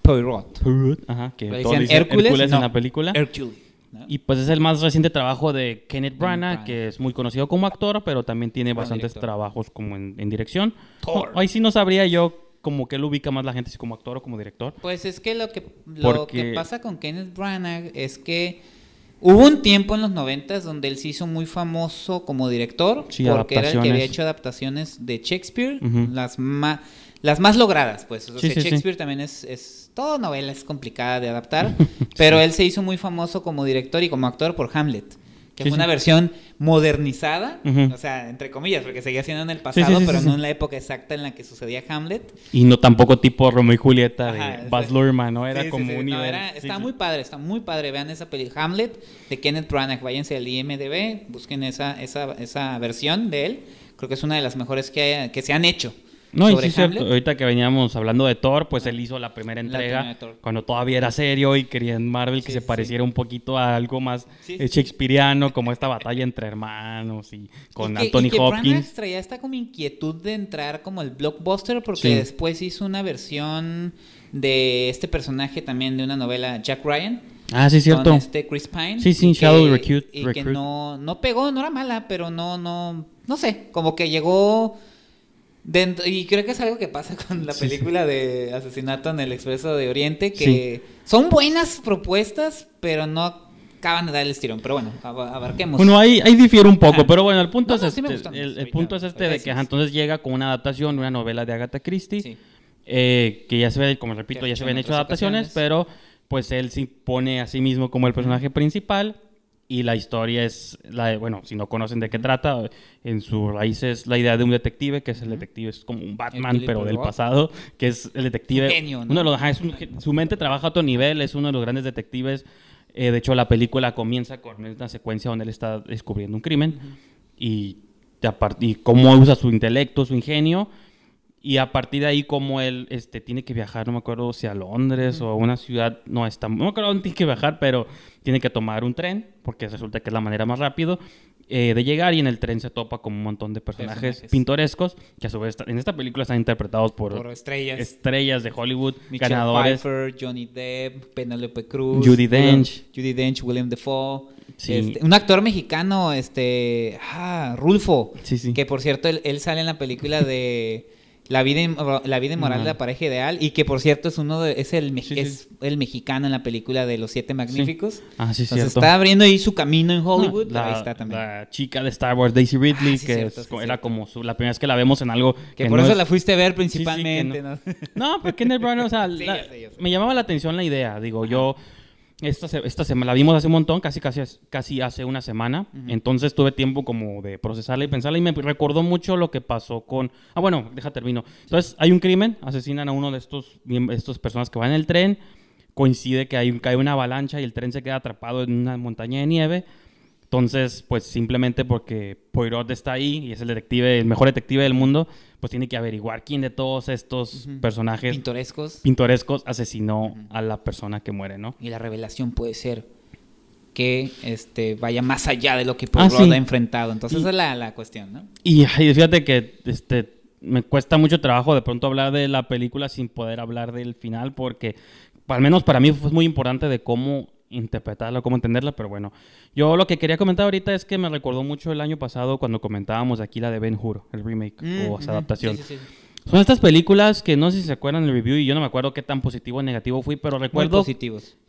Poirot. ajá, que en la película. Hercule. Y pues es el más reciente trabajo de Kenneth Branagh, que es muy conocido como actor, pero también tiene bastantes trabajos como en, dirección. Hoy ahí sí no sabría yo como que lo ubica más la gente, si como actor o como director. Pues es que lo que, que pasa con Kenneth Branagh es que... Hubo un tiempo en los noventas donde él se hizo muy famoso como director porque era el que había hecho adaptaciones de Shakespeare, las más las más logradas, pues. Shakespeare también es, es, Todo novela es complicada de adaptar, [laughs] pero él se hizo muy famoso como director y como actor por Hamlet, que fue una versión modernizada, o sea, entre comillas, porque seguía siendo en el pasado, pero no en la época exacta en la que sucedía Hamlet. Y no tampoco tipo Romeo y Julieta de Baz Luhrmann, ¿no? Era como un no, era, Está muy padre, está muy padre. Vean esa película, Hamlet, de Kenneth Branagh. Váyanse al IMDB, busquen esa, esa, esa versión de él. Creo que es una de las mejores que, que se han hecho. No, y sí, cierto. Ahorita que veníamos hablando de Thor, pues él hizo la primera entrega cuando todavía era serio y querían Marvel que se pareciera un poquito a algo más Shakespeareano, eh, shakespeariano, como esta batalla entre hermanos y con Anthony y que traía esta como inquietud de entrar como el blockbuster porque después hizo una versión de este personaje también de una novela, Jack Ryan. Ah, sí, cierto. Con este Chris Pine. Sí, sí, Shadow Recruit. Y que no, no pegó, no era mala, pero no, no, no sé, como que llegó y creo que es algo que pasa [laughs] con la película de Asesinato en el Expreso de Oriente, que son buenas propuestas, pero no acaban de dar el estirón. Pero bueno, abarquemos. Bueno, ahí, ahí difiere un poco, pero bueno, el punto es este, el, punto es este de que entonces llega con una adaptación una novela de Agatha Christie, eh, que ya se ve, como repito, ya se habían hecho adaptaciones, pero pues él se pone a sí mismo como el personaje principal y la historia es la bueno, si no conocen de qué trata, en su raíz es la idea de un detective, que es el detective, es como un Batman, pero del pasado, que es el detective. uno su mente trabaja a otro nivel, es uno de los grandes detectives. Eh, de hecho, la película comienza con una secuencia donde él está descubriendo un crimen y cómo usa su intelecto, su ingenio y a partir de ahí, como él este, tiene que viajar, no me acuerdo si a Londres o a una ciudad, no está, no me acuerdo dónde tiene que viajar, pero tiene que tomar un tren, porque resulta que es la manera más rápido eh, de llegar. Y en el tren se topa con un montón de personajes, pintorescos, que a su vez en esta película están interpretados por, estrellas. de Hollywood, Michelle ganadores. Pfeiffer, Johnny Depp, Penelope Cruz, Judy Dench, William, Judy Dench, William Defoe. Este, un actor mexicano, este, ah, Rulfo, que por cierto él sale en la película de la vida, la vida inmoral de la pareja ideal y que por cierto es uno es el es el mexicano en la película de los siete magníficos. Ah, sí, Entonces está abriendo ahí su camino en Hollywood. Ah, la, está también. La chica de Star Wars, Daisy Ridley, ah, que era como la primera vez que la vemos en algo. Que, por eso la fuiste a ver principalmente. no. porque Brown, o sea, [laughs] me llamaba la atención la idea. Digo, yo esta, esta semana la vimos hace un montón, casi, casi, casi hace una semana. Entonces tuve tiempo como de procesarla y pensarla y me recordó mucho lo que pasó con... Ah, bueno, deja termino. Entonces hay un crimen, asesinan a uno de estos, estos personas que van en el tren, coincide que hay, cae una avalancha y el tren se queda atrapado en una montaña de nieve entonces, pues simplemente porque Poirot está ahí y es el detective, el mejor detective del mundo, pues tiene que averiguar quién de todos estos personajes pintorescos pintorescos asesinó a la persona que muere, ¿no? Y la revelación puede ser que este vaya más allá de lo que ah, Poirot ha enfrentado. Entonces, esa es la, cuestión, ¿no? Y, y fíjate que este me cuesta mucho trabajo de pronto hablar de la película sin poder hablar del final porque al menos para mí fue muy importante de cómo interpretarla, o cómo entenderla, pero bueno. Yo lo que quería comentar ahorita es que me recordó mucho el año pasado cuando comentábamos aquí la de Ben Hur, el remake o mm, esa adaptación. Son estas películas que no sé si se acuerdan el review y yo no me acuerdo qué tan positivo o negativo fui, pero recuerdo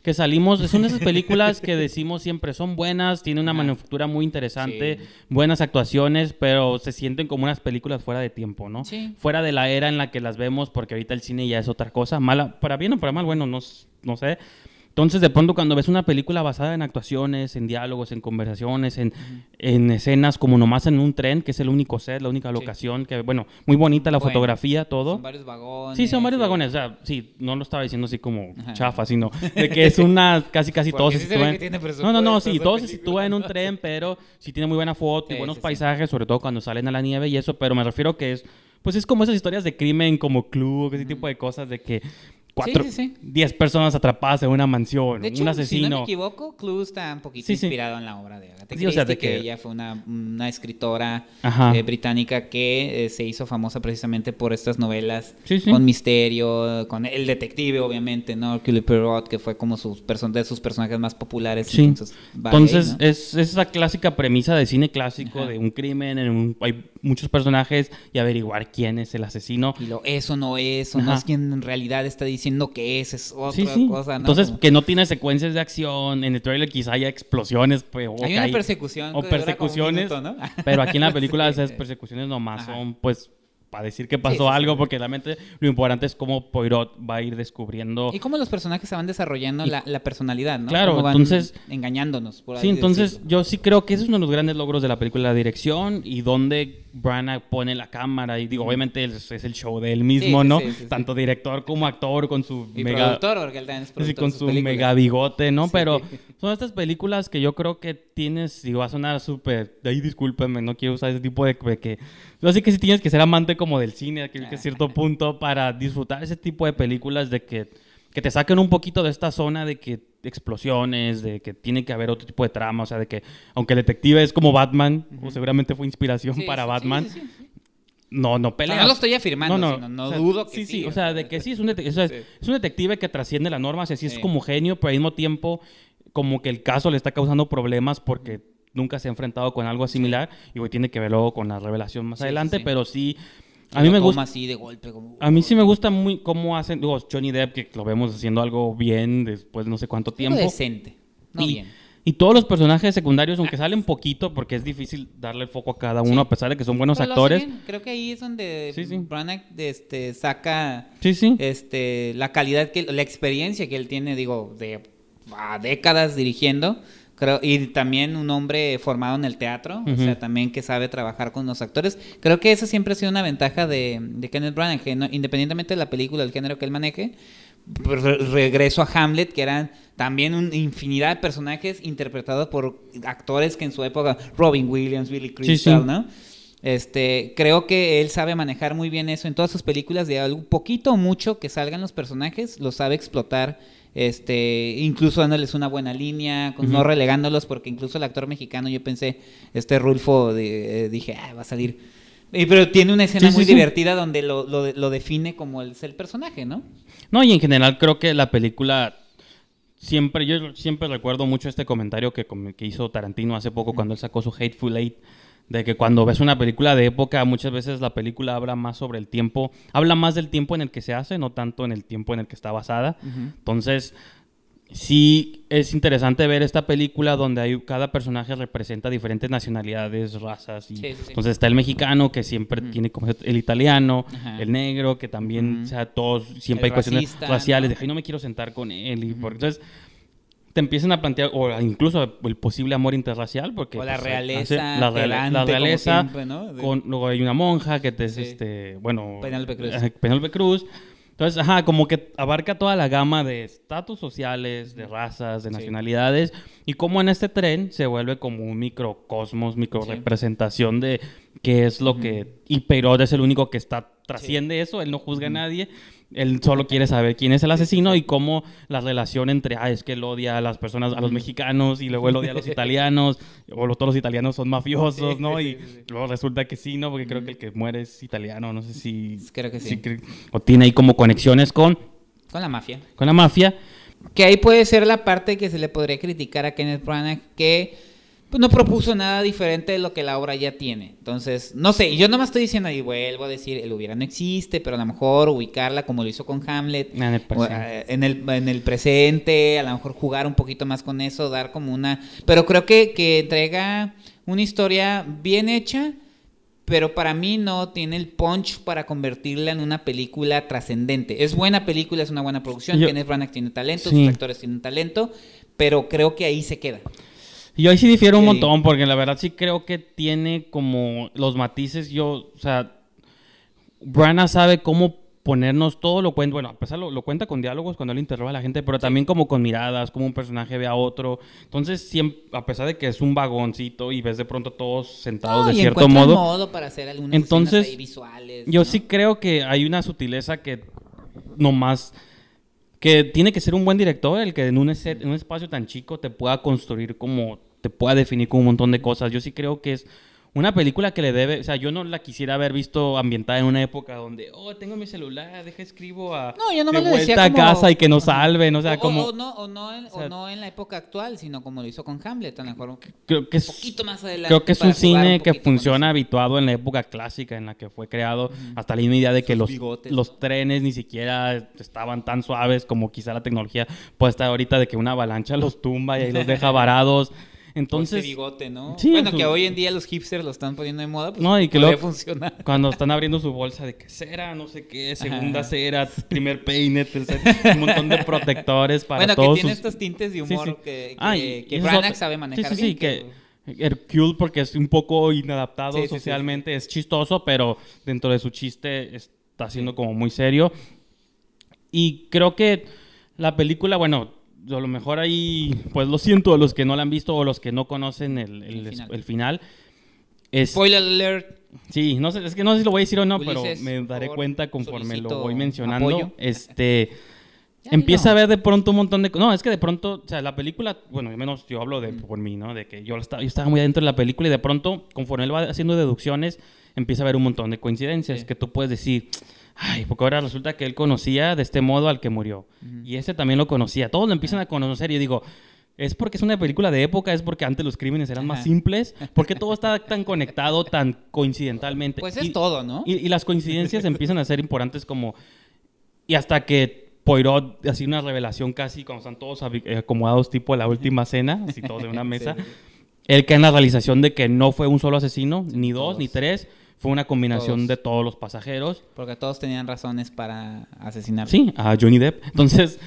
que salimos, son esas películas que [laughs] decimos siempre son buenas, tienen una manufactura muy interesante, buenas actuaciones, pero se sienten como unas películas fuera de tiempo, ¿no? Sí. Fuera de la era en la que las vemos porque ahorita el cine ya es otra cosa, mala, para bien o para mal, bueno, no, no sé, entonces, de pronto, cuando ves una película basada en actuaciones, en diálogos, en conversaciones, en, escenas, como nomás en un tren, que es el único set, la única locación, que, bueno, muy bonita la fotografía, todo. Son varios vagones. Sí, son varios vagones. O sea, sí, no lo estaba diciendo así como chafa, sino de que es una, casi, casi [laughs] todos se sitúan. No, no, no, sí, todos se sitúan en un tren, [laughs] pero sí tiene muy buena foto y buenos paisajes, sobre todo cuando salen a la nieve y eso, pero me refiero que es pues es como esas historias de crimen, como club, ese tipo de cosas de que cuatro, diez personas atrapadas en una mansión, un asesino. Si no me equivoco, Clue está un poquito inspirado en la obra de Agatha Christie, que... ella fue una, escritora eh, británica que eh, se hizo famosa precisamente por estas novelas con misterio, con el detective, obviamente, ¿no? que fue como sus de sus personajes más populares. Entonces, entonces es, esa clásica premisa de cine clásico de un crimen, en un, muchos personajes y averiguar quién es el asesino. Y lo eso no es, o no es quien en realidad está diciendo que es, es otra cosa. Entonces, que no tiene secuencias de acción, en el trailer quizá haya explosiones. Pues, hay una persecución. O persecuciones, [laughs] pero aquí en la [laughs] película esas persecuciones nomás son pues para decir que pasó algo, porque realmente lo importante es cómo Poirot va a ir descubriendo. Y cómo los personajes se van desarrollando la, personalidad, ¿no? Claro, entonces. Engañándonos. Por sí, entonces yo sí creo que ese es uno de los grandes logros de la película, la dirección y dónde Branagh pone la cámara y digo, obviamente es, el show de él mismo, ¿no? Tanto director como actor con su mega productor, porque él también es [laughs] con su mega bigote, ¿no? Pero [laughs] son estas películas que yo creo que tienes digo va a sonar súper, de ahí discúlpeme, no quiero usar ese tipo de que así que sí tienes que ser amante como del cine, que a ah. cierto punto para disfrutar ese tipo de películas de que que te saquen un poquito de esta zona de que explosiones, de que tiene que haber otro tipo de trama, o sea, de que aunque el detective es como Batman, o seguramente fue inspiración para Batman. no, no pelea. no lo estoy afirmando, no, sino, no dudo que sí. Sí, o sea, de que sí, es un, detective, es un detective que trasciende la normas, o así es como genio, pero al mismo tiempo como que el caso le está causando problemas porque nunca se ha enfrentado con algo similar y hoy tiene que verlo con la revelación más adelante, pero sí a mí me gusta. A mí sí me gusta muy cómo hacen. Digo, Johnny Depp, que lo vemos haciendo algo bien después no sé cuánto tiempo. decente. y, todos los personajes secundarios, aunque ah. salen poquito, porque es difícil darle el foco a cada uno, a pesar de que son buenos actores. Creo que ahí es donde sí, Branagh este, saca este, la calidad, que la experiencia que él tiene, digo, de a décadas dirigiendo y también un hombre formado en el teatro, o sea, también que sabe trabajar con los actores. Creo que esa siempre ha sido una ventaja de, de Kenneth Branagh, independientemente de la película, el género que él maneje, pues, regreso a Hamlet, que eran también una infinidad de personajes interpretados por actores que en su época, Robin Williams, Billy Crystal, ¿no? Este, creo que él sabe manejar muy bien eso en todas sus películas, de algo poquito o mucho que salgan los personajes, lo sabe explotar este, incluso dándoles una buena línea, no relegándolos, porque incluso el actor mexicano, yo pensé, este Rulfo, eh, dije, ah, va a salir. pero tiene una escena muy divertida donde lo, define como el, el personaje, ¿no? No, y en general creo que la película siempre, yo siempre recuerdo mucho este comentario que, hizo Tarantino hace poco cuando él sacó su Hateful Eight, de que cuando ves una película de época, muchas veces la película habla más sobre el tiempo, habla más del tiempo en el que se hace, no tanto en el tiempo en el que está basada. Entonces, sí es interesante ver esta película donde hay, cada personaje representa diferentes nacionalidades, razas. Entonces está el mexicano que siempre tiene como el italiano, el negro que también, o sea, todos siempre hay cuestiones raciales, de, que no me quiero sentar con él. Y por, entonces te empiezan a plantear, o incluso el posible amor interracial, porque... la pues, realeza, la, realeza, con, luego hay una monja que te es, este, bueno... Penelope Cruz. Cruz. Entonces, ajá, como que abarca toda la gama de estatus sociales, de razas, de nacionalidades, y como en este tren se vuelve como un microcosmos, micro representación de qué es lo que... Y Perón es el único que está, trasciende eso, él no juzga a nadie él solo quiere saber quién es el asesino y cómo la relación entre, ah, es que él odia a las personas, a los mexicanos y luego él odia a los [laughs] italianos, o todos los italianos son mafiosos, ¿no? Y luego resulta que sí, ¿no? Porque creo que el que muere es italiano, no sé si... Creo que sí. o tiene ahí como conexiones con... Con la mafia. Con la mafia. Que ahí puede ser la parte que se le podría criticar a Kenneth Branagh, que pues no propuso nada diferente de lo que la obra ya tiene. Entonces, no sé, yo nomás estoy diciendo y vuelvo a decir, el hubiera no existe, pero a lo mejor ubicarla como lo hizo con Hamlet, en el, eh, presente, a lo mejor jugar un poquito más con eso, dar como una... Pero creo que, entrega una historia bien hecha, pero para mí no tiene el punch para convertirla en una película trascendente. Es buena película, es una buena producción, Kenneth Branagh tiene talento, sus actores tienen talento, pero creo que ahí se queda. Y ahí sí difiero un montón, porque la verdad sí creo que tiene como los matices. Yo, o sea, Brana sabe cómo ponernos todo lo cuenta, bueno, a pesar lo, lo cuenta con diálogos cuando él interroga a la gente, pero también como con miradas, como un personaje ve a otro. Entonces, a pesar de que es un vagoncito y ves de pronto todos sentados de cierto modo, modo para hacer algunas entonces, visuales, yo sí creo que hay una sutileza que nomás que tiene que ser un buen director el que en un, un espacio tan chico te pueda construir como, te pueda definir con un montón de cosas. Yo sí creo que es una película que le debe, o sea, yo no la quisiera haber visto ambientada en una época donde, oh, tengo mi celular, deja escribo a no, vuelta casa y que nos salven, o sea, como o no, o no, en, la época actual, sino como lo hizo con Hamlet, a lo mejor creo que es, un poquito más adelante. Creo que es un cine que funciona habituado en la época clásica en la que fue creado, hasta la misma idea de que los los trenes ni siquiera estaban tan suaves como quizá la tecnología puede estar ahorita de que una avalancha los tumba y ahí los deja varados. [laughs] Entonces. bigote, ¿no? bueno, que hoy en día los hipsters lo están poniendo de moda, pues no, y que luego [laughs] Cuando están abriendo su bolsa de cera, no sé qué, segunda cera, primer peinete, un montón de protectores para bueno, todos. Bueno, que tiene estos tintes de humor que, que, ah, sabe manejar sí, sí, que... Hercule porque es un poco inadaptado socialmente, es chistoso, pero dentro de su chiste está siendo como muy serio. Y creo que la película, bueno, a lo mejor ahí, pues lo siento a los que no la han visto o los que no conocen el, final. Spoiler alert. Sí, no sé, es que no sé si lo voy a decir o no, pero me daré cuenta conforme lo voy mencionando. Este [laughs] empieza a haber de pronto un montón de No, es que de pronto, o sea, la película, bueno, al menos yo hablo de mm. por mí, ¿no? De que yo estaba, muy adentro de la película y de pronto, conforme él va haciendo deducciones, empieza a haber un montón de coincidencias que tú puedes decir Ay, porque ahora resulta que él conocía de este modo al que murió. Y este también lo conocía. Todos lo empiezan a conocer. Y digo, es porque es una película de época, es porque antes los crímenes eran más simples, porque todo está tan conectado, tan coincidentalmente. Pues es todo, ¿no? Y, las coincidencias empiezan a ser importantes como... Y hasta que Poirot hace una revelación casi cuando están todos eh, acomodados tipo la última cena, así todos de una [laughs] mesa, él cae en la realización de que no fue un solo asesino, ni dos, ni tres, fue una combinación de todos los pasajeros. Porque todos tenían razones para asesinar. Sí, a Johnny Depp. Entonces,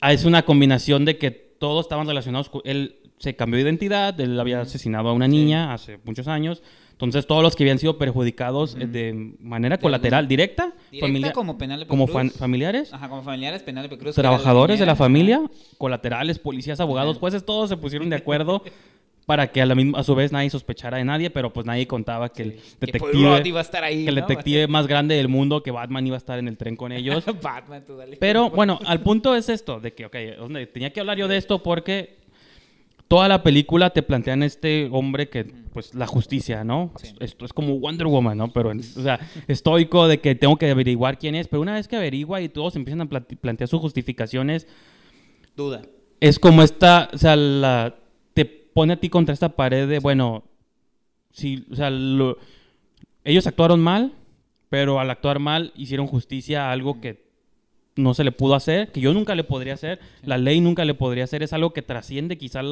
ah, es una combinación de que todos estaban relacionados. él se cambió de identidad, él había asesinado a una niña hace muchos años. Entonces, todos los que habían sido perjudicados eh, de manera colateral, directa, directa familia, como, penal como familiares, Ajá, como familiares, penal trabajadores de la familia, colaterales, policías, abogados, jueces, todos se pusieron de acuerdo [laughs] para que a la misma a su vez nadie sospechara de nadie, pero pues nadie contaba que el detective que el detective más grande del mundo, que Batman iba a estar en el tren con [laughs] ellos. Pero bueno, al punto es esto de que okay, tenía que hablar yo de esto porque toda la película te plantean este hombre que pues la justicia, ¿no? Esto es como Wonder Woman, ¿no? Pero o sea, estoico de que tengo que averiguar quién es, pero una vez que averigua y todos empiezan a plantear sus justificaciones duda. Es como esta, o sea, la pone a ti contra esta pared de, bueno, si, o sea, ellos actuaron mal, pero al actuar mal hicieron justicia a algo que no se le pudo hacer, que yo nunca le podría hacer, la ley nunca le podría hacer, es algo que trasciende quizás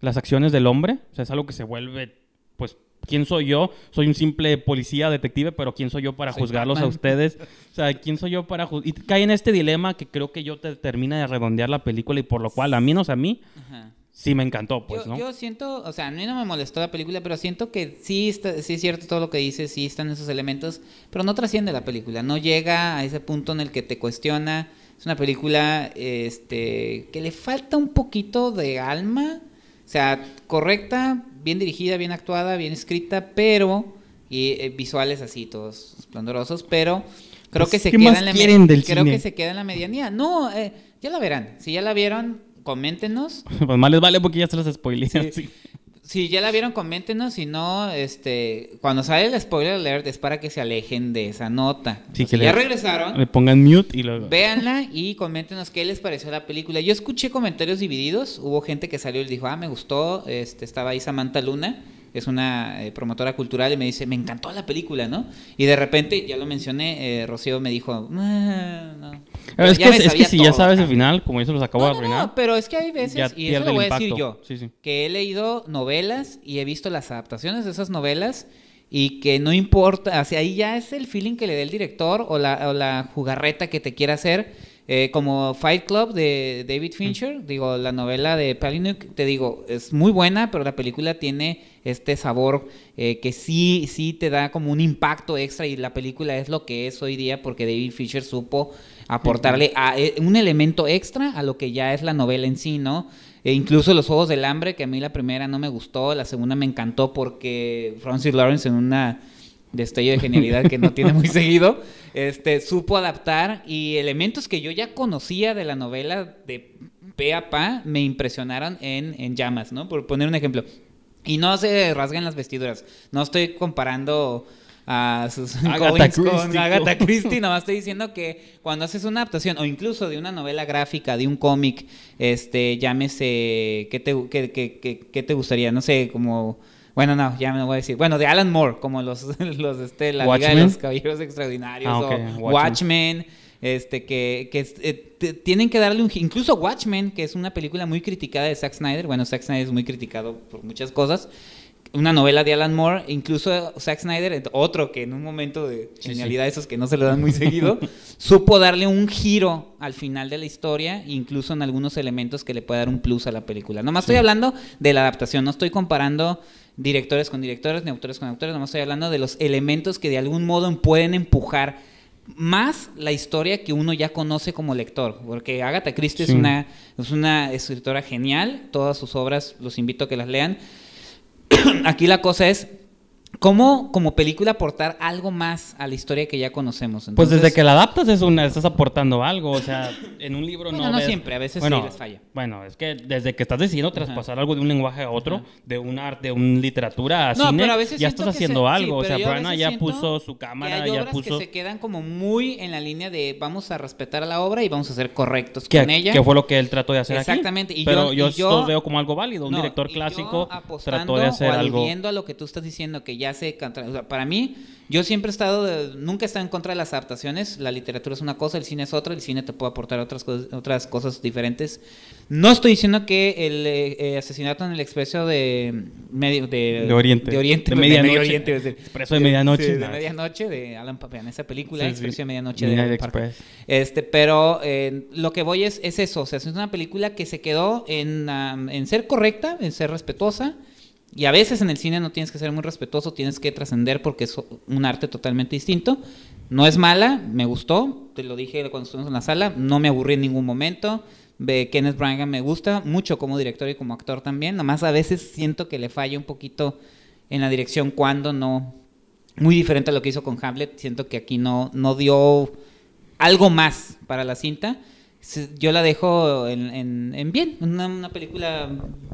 las acciones del hombre, o sea, es algo que se vuelve, pues, ¿quién soy yo? Soy un simple policía, detective, pero ¿quién soy yo para juzgarlos a ustedes? O sea, ¿quién soy yo para juzgar? Y cae en este dilema que creo que yo te termina de redondear la película y por lo cual, a menos a mí, sí me encantó, pues, ¿no? Yo siento, o sea, a mí no me molestó la película, pero siento que sí, sí es cierto todo lo que dice, sí están esos elementos, pero no trasciende la película, no llega a ese punto en el que te cuestiona. Es una película este, que le falta un poquito de alma, o sea, correcta, bien dirigida, bien actuada, bien escrita, pero... Y eh, visuales así, todos esplendorosos, pero creo pues, que se queda en la creo que se queda en la medianía. No, eh, ya la verán. Si ya la vieron, coméntenos. [laughs] pues más les vale porque ya se los spoilé. Sí. Si ya la vieron, coméntenos. Si no, este, cuando sale el spoiler alert es para que se alejen de esa nota. Sí, que ya regresaron. Le pongan mute y luego. Véanla y coméntenos qué les pareció la película. Yo escuché comentarios divididos. Hubo gente que salió y dijo, ah, me gustó. Este, estaba ahí Samantha Luna es una eh, promotora cultural y me dice, me encantó la película, ¿no? Y de repente, ya lo mencioné, eh, Rocío me dijo, ah, no. Es que, si ya sabes el final, como eso los acabo de arruinar. No, pero es que hay veces, y eso lo voy a decir yo, que he leído novelas y he visto las adaptaciones de esas novelas y que no importa, hacia ahí ya es el feeling que le dé el director o la, jugarreta que te quiera hacer. Eh, como Fight Club de David Fincher, digo, la novela de Palinuk, te digo, es muy buena, pero la película tiene este sabor eh, que sí, sí te da como un impacto extra y la película es lo que es hoy día porque David Fincher supo aportarle eh, un elemento extra a lo que ya es la novela en sí, ¿no? E incluso Los ojos del Hambre, que a mí la primera no me gustó, la segunda me encantó porque Francis Lawrence en una destello de genialidad que no [laughs] tiene muy seguido, este, supo adaptar y elementos que yo ya conocía de la novela de pe a pa me impresionaron en, en llamas, ¿no? Por poner un ejemplo. Y no se rasguen las vestiduras, no estoy comparando a sus [laughs] Agatha Christie. con Agatha estoy diciendo que cuando haces una adaptación o incluso de una novela gráfica, de un cómic, este, llámese, ¿qué te, qué, qué, qué, te gustaría? No sé, como... Bueno, no, ya me lo voy a decir. Bueno, de Alan Moore, como los, [laughs] los este, la de los Caballeros Extraordinarios ah, o Watchmen, este que, que eh, tienen que darle un incluso Watchmen que es una película muy criticada de Zack Snyder bueno Zack Snyder es muy criticado por muchas cosas una novela de Alan Moore, incluso Zack Snyder, otro que en un momento de genialidad, esos que no se lo dan muy seguido, [laughs] supo darle un giro al final de la historia, incluso en algunos elementos que le puede dar un plus a la película. Nomás estoy hablando de la adaptación, no estoy comparando directores con directores, ni autores con autores, nomás estoy hablando de los elementos que de algún modo pueden empujar más la historia que uno ya conoce como lector, porque Agatha Christie es, una, es una escritora genial, todas sus obras los invito a que las lean, [coughs] Aquí la cosa es ¿Cómo como película aportar algo más a la historia que ya conocemos? pues desde que la adaptas es una, estás aportando algo, o sea, en un libro bueno, no... No siempre, a veces sí les falla. Bueno, es que desde que estás decidiendo traspasar algo de un lenguaje a otro, de un arte, de una literatura a cine, ya estás haciendo algo, o sea, Brana ya puso su cámara, que que se quedan como muy en la línea de vamos a respetar la obra y vamos a ser correctos con ella. Que fue lo que él trató de hacer Exactamente. Aquí, y pero yo, yo, veo como algo válido, un director clásico trató de hacer algo... a lo que tú estás diciendo, que ya cantar. para mí, yo siempre he estado, nunca he estado en contra de las adaptaciones. La literatura es una cosa, el cine es otra. El cine te puede aportar otras, cosas, otras cosas diferentes. No estoy diciendo que el eh, eh, asesinato en el expreso de, medio, de, Oriente. De Oriente. De [laughs] Medianoche. de ah, Medianoche. De, Alan esa película, de Medianoche. de Este, pero eh, lo que voy es, eso. es una película que se quedó en ser correcta, en ser respetuosa y a veces en el cine no tienes que ser muy respetuoso, tienes que trascender porque es un arte totalmente distinto. No es mala, me gustó, te lo dije cuando estuvimos en la sala, no me aburrí en ningún momento. De Kenneth Branagh me gusta mucho como director y como actor también, nomás a veces siento que le falla un poquito en la dirección cuando no... Muy diferente a lo que hizo con Hamlet, siento que aquí no, no dio algo más para la cinta yo la dejo en, en, bien, una, película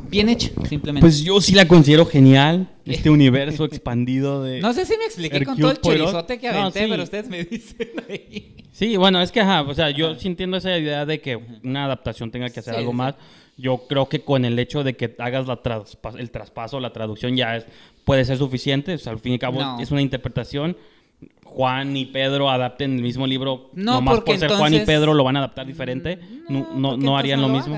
bien hecha, simplemente. Pues yo sí la considero genial, eh. este universo expandido de... [laughs] No sé si me expliqué con todo el chorizote que aventé, pero ustedes me [laughs] dicen ahí. Sí, bueno, es que, o sea, yo sintiendo esa idea de que una adaptación tenga que hacer algo más, yo creo que con el hecho de que hagas la el traspaso, la traducción ya es, puede ser suficiente, o sea, al fin y al cabo es una interpretación Juan y Pedro adapten el mismo libro, no, nomás porque por ser Juan y Pedro lo van a adaptar mm, diferente, no, harían lo, mismo.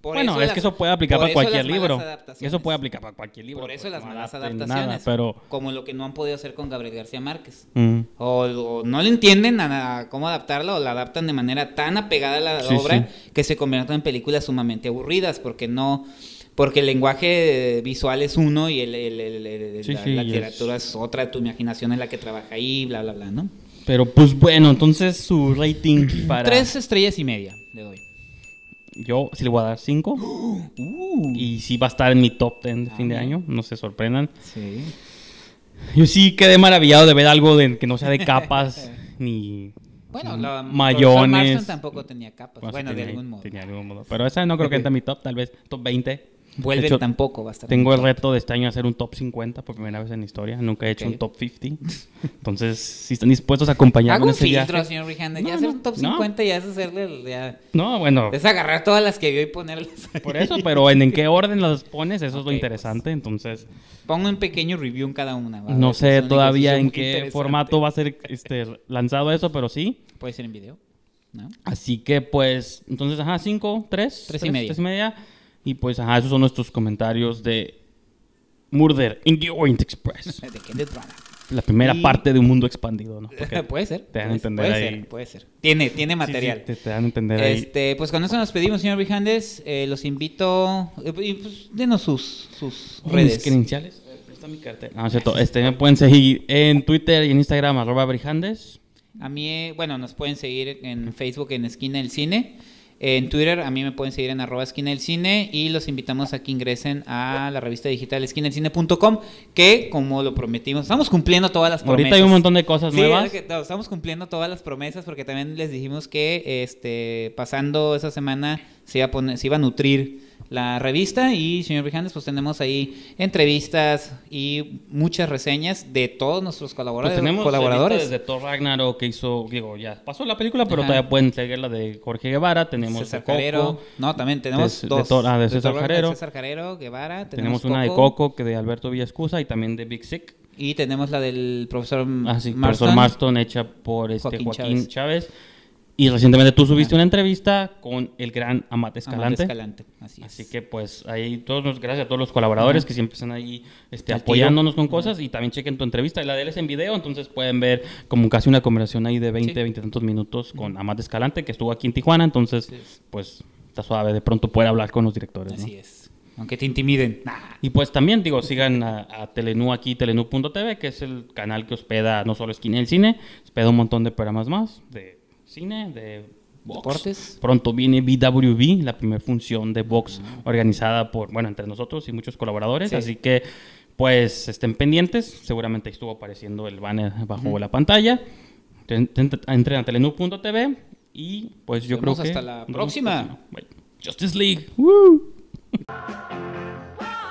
Pues, bueno, es que eso puede aplicar para cualquier libro. Eso puede aplicar para cualquier libro. Por pues, eso las malas adaptaciones. Como lo que no han podido hacer con Gabriel García Márquez. Mm. O, no le entienden a, cómo adaptarlo o la adaptan de manera tan apegada a la obra que se convierten en películas sumamente aburridas porque no porque el lenguaje visual es uno y el, la, literatura es... otra, tu imaginación es la que trabaja ahí, bla, bla, bla, ¿no? Pero pues bueno, entonces su rating [clears throat] para... Tres estrellas y media le doy. Yo sí le voy a dar cinco. [gasps] Uh. Y sí va a estar en mi top ten de ah, fin de año, no se sorprendan. Sí. Yo sí quedé maravillado de ver algo de, que no sea de capas [laughs] ni... Bueno, la mayones. tampoco tenía capas. Bueno, de algún modo. Tenía algún modo. Pero esa no creo que entre mi top, tal vez top 20. Vuelve tampoco, bastante Tengo el reto de este año hacer un top 50 por primera vez en la historia. Nunca he hecho un top 50. Entonces, si están dispuestos a acompañarme en ese filtro, No, ya hacer un top 50 ya hacerle... No, bueno... Es agarrar todas las que vio y ponerlas Por eso, pero en, qué [laughs] orden las pones, eso es lo pues, interesante. entonces... Pongo un pequeño review en cada una. No sé todavía en qué formato va a ser este, lanzado eso, pero sí. Puede ser en video. Así que, pues... Entonces, ajá, 5, 3... y media. 3 y media y pues, ajá, esos son nuestros comentarios de Murder in the Orient Express. [laughs] ¿De la primera parte de un mundo expandido, ¿no? [laughs] puede ser. Te dan a entender puede Ser, puede ser. Tiene, tiene material. te, dan a entender este, Pues con eso nos pedimos, señor Brijandes. Eh, los invito. Eh, pues, denos sus, redes. credenciales. mi cartera. No, ah, es cierto. Este, me pueden seguir en Twitter y en Instagram, arroba Brijandes. A mí, eh, bueno, nos pueden seguir en Facebook en Esquina del Cine. En Twitter a mí me pueden seguir en arroba esquina del cine y los invitamos a que ingresen a la revista digital esquinaelcine.com que como lo prometimos, estamos cumpliendo todas las promesas. Ahorita hay un montón de cosas nuevas. estamos cumpliendo todas las promesas porque también les dijimos que este pasando esa semana se iba a, nutrir la revista y señor Brijandes, pues tenemos ahí entrevistas y muchas reseñas de todos nuestros pues colaboradores. tenemos colaboradores. desde Thor Ragnarok que hizo, digo, ya pasó la película, pero todavía pueden seguir la de Jorge Guevara, tenemos César Coco, no, también tenemos de, dos. De ah, de César, César Carrero, Guevara, tenemos, una de Coco que de Alberto Villascusa y también de Big Sick. Y tenemos la del profesor ah, Marston, profesor Marston hecha por este Joaquín, Chávez y recientemente tú subiste una entrevista con el gran Amate Escalante. Escalante, así es. Así que pues ahí todos nos, gracias a todos los colaboradores que siempre están ahí este, apoyándonos con cosas y también chequen tu entrevista. La de él es en video, entonces pueden ver como casi una conversación ahí de 20, 20 tantos minutos con Amate Escalante que estuvo aquí en Tijuana, entonces pues está suave, de pronto puede hablar con los directores. Así es. Aunque te intimiden. Y pues también, digo, sigan a, a Telenú aquí, telenú.tv, que es el canal que hospeda no solo Esquina el Cine, hospeda un montón de programas más, de cine, de deportes. Pronto viene BWB, la primera función de box organizada por, bueno, entre nosotros y muchos colaboradores. Así que, pues, estén pendientes. Seguramente estuvo apareciendo el banner bajo la pantalla. Entren a tv y, pues, yo creo que... hasta la próxima. Justice League. [laughs]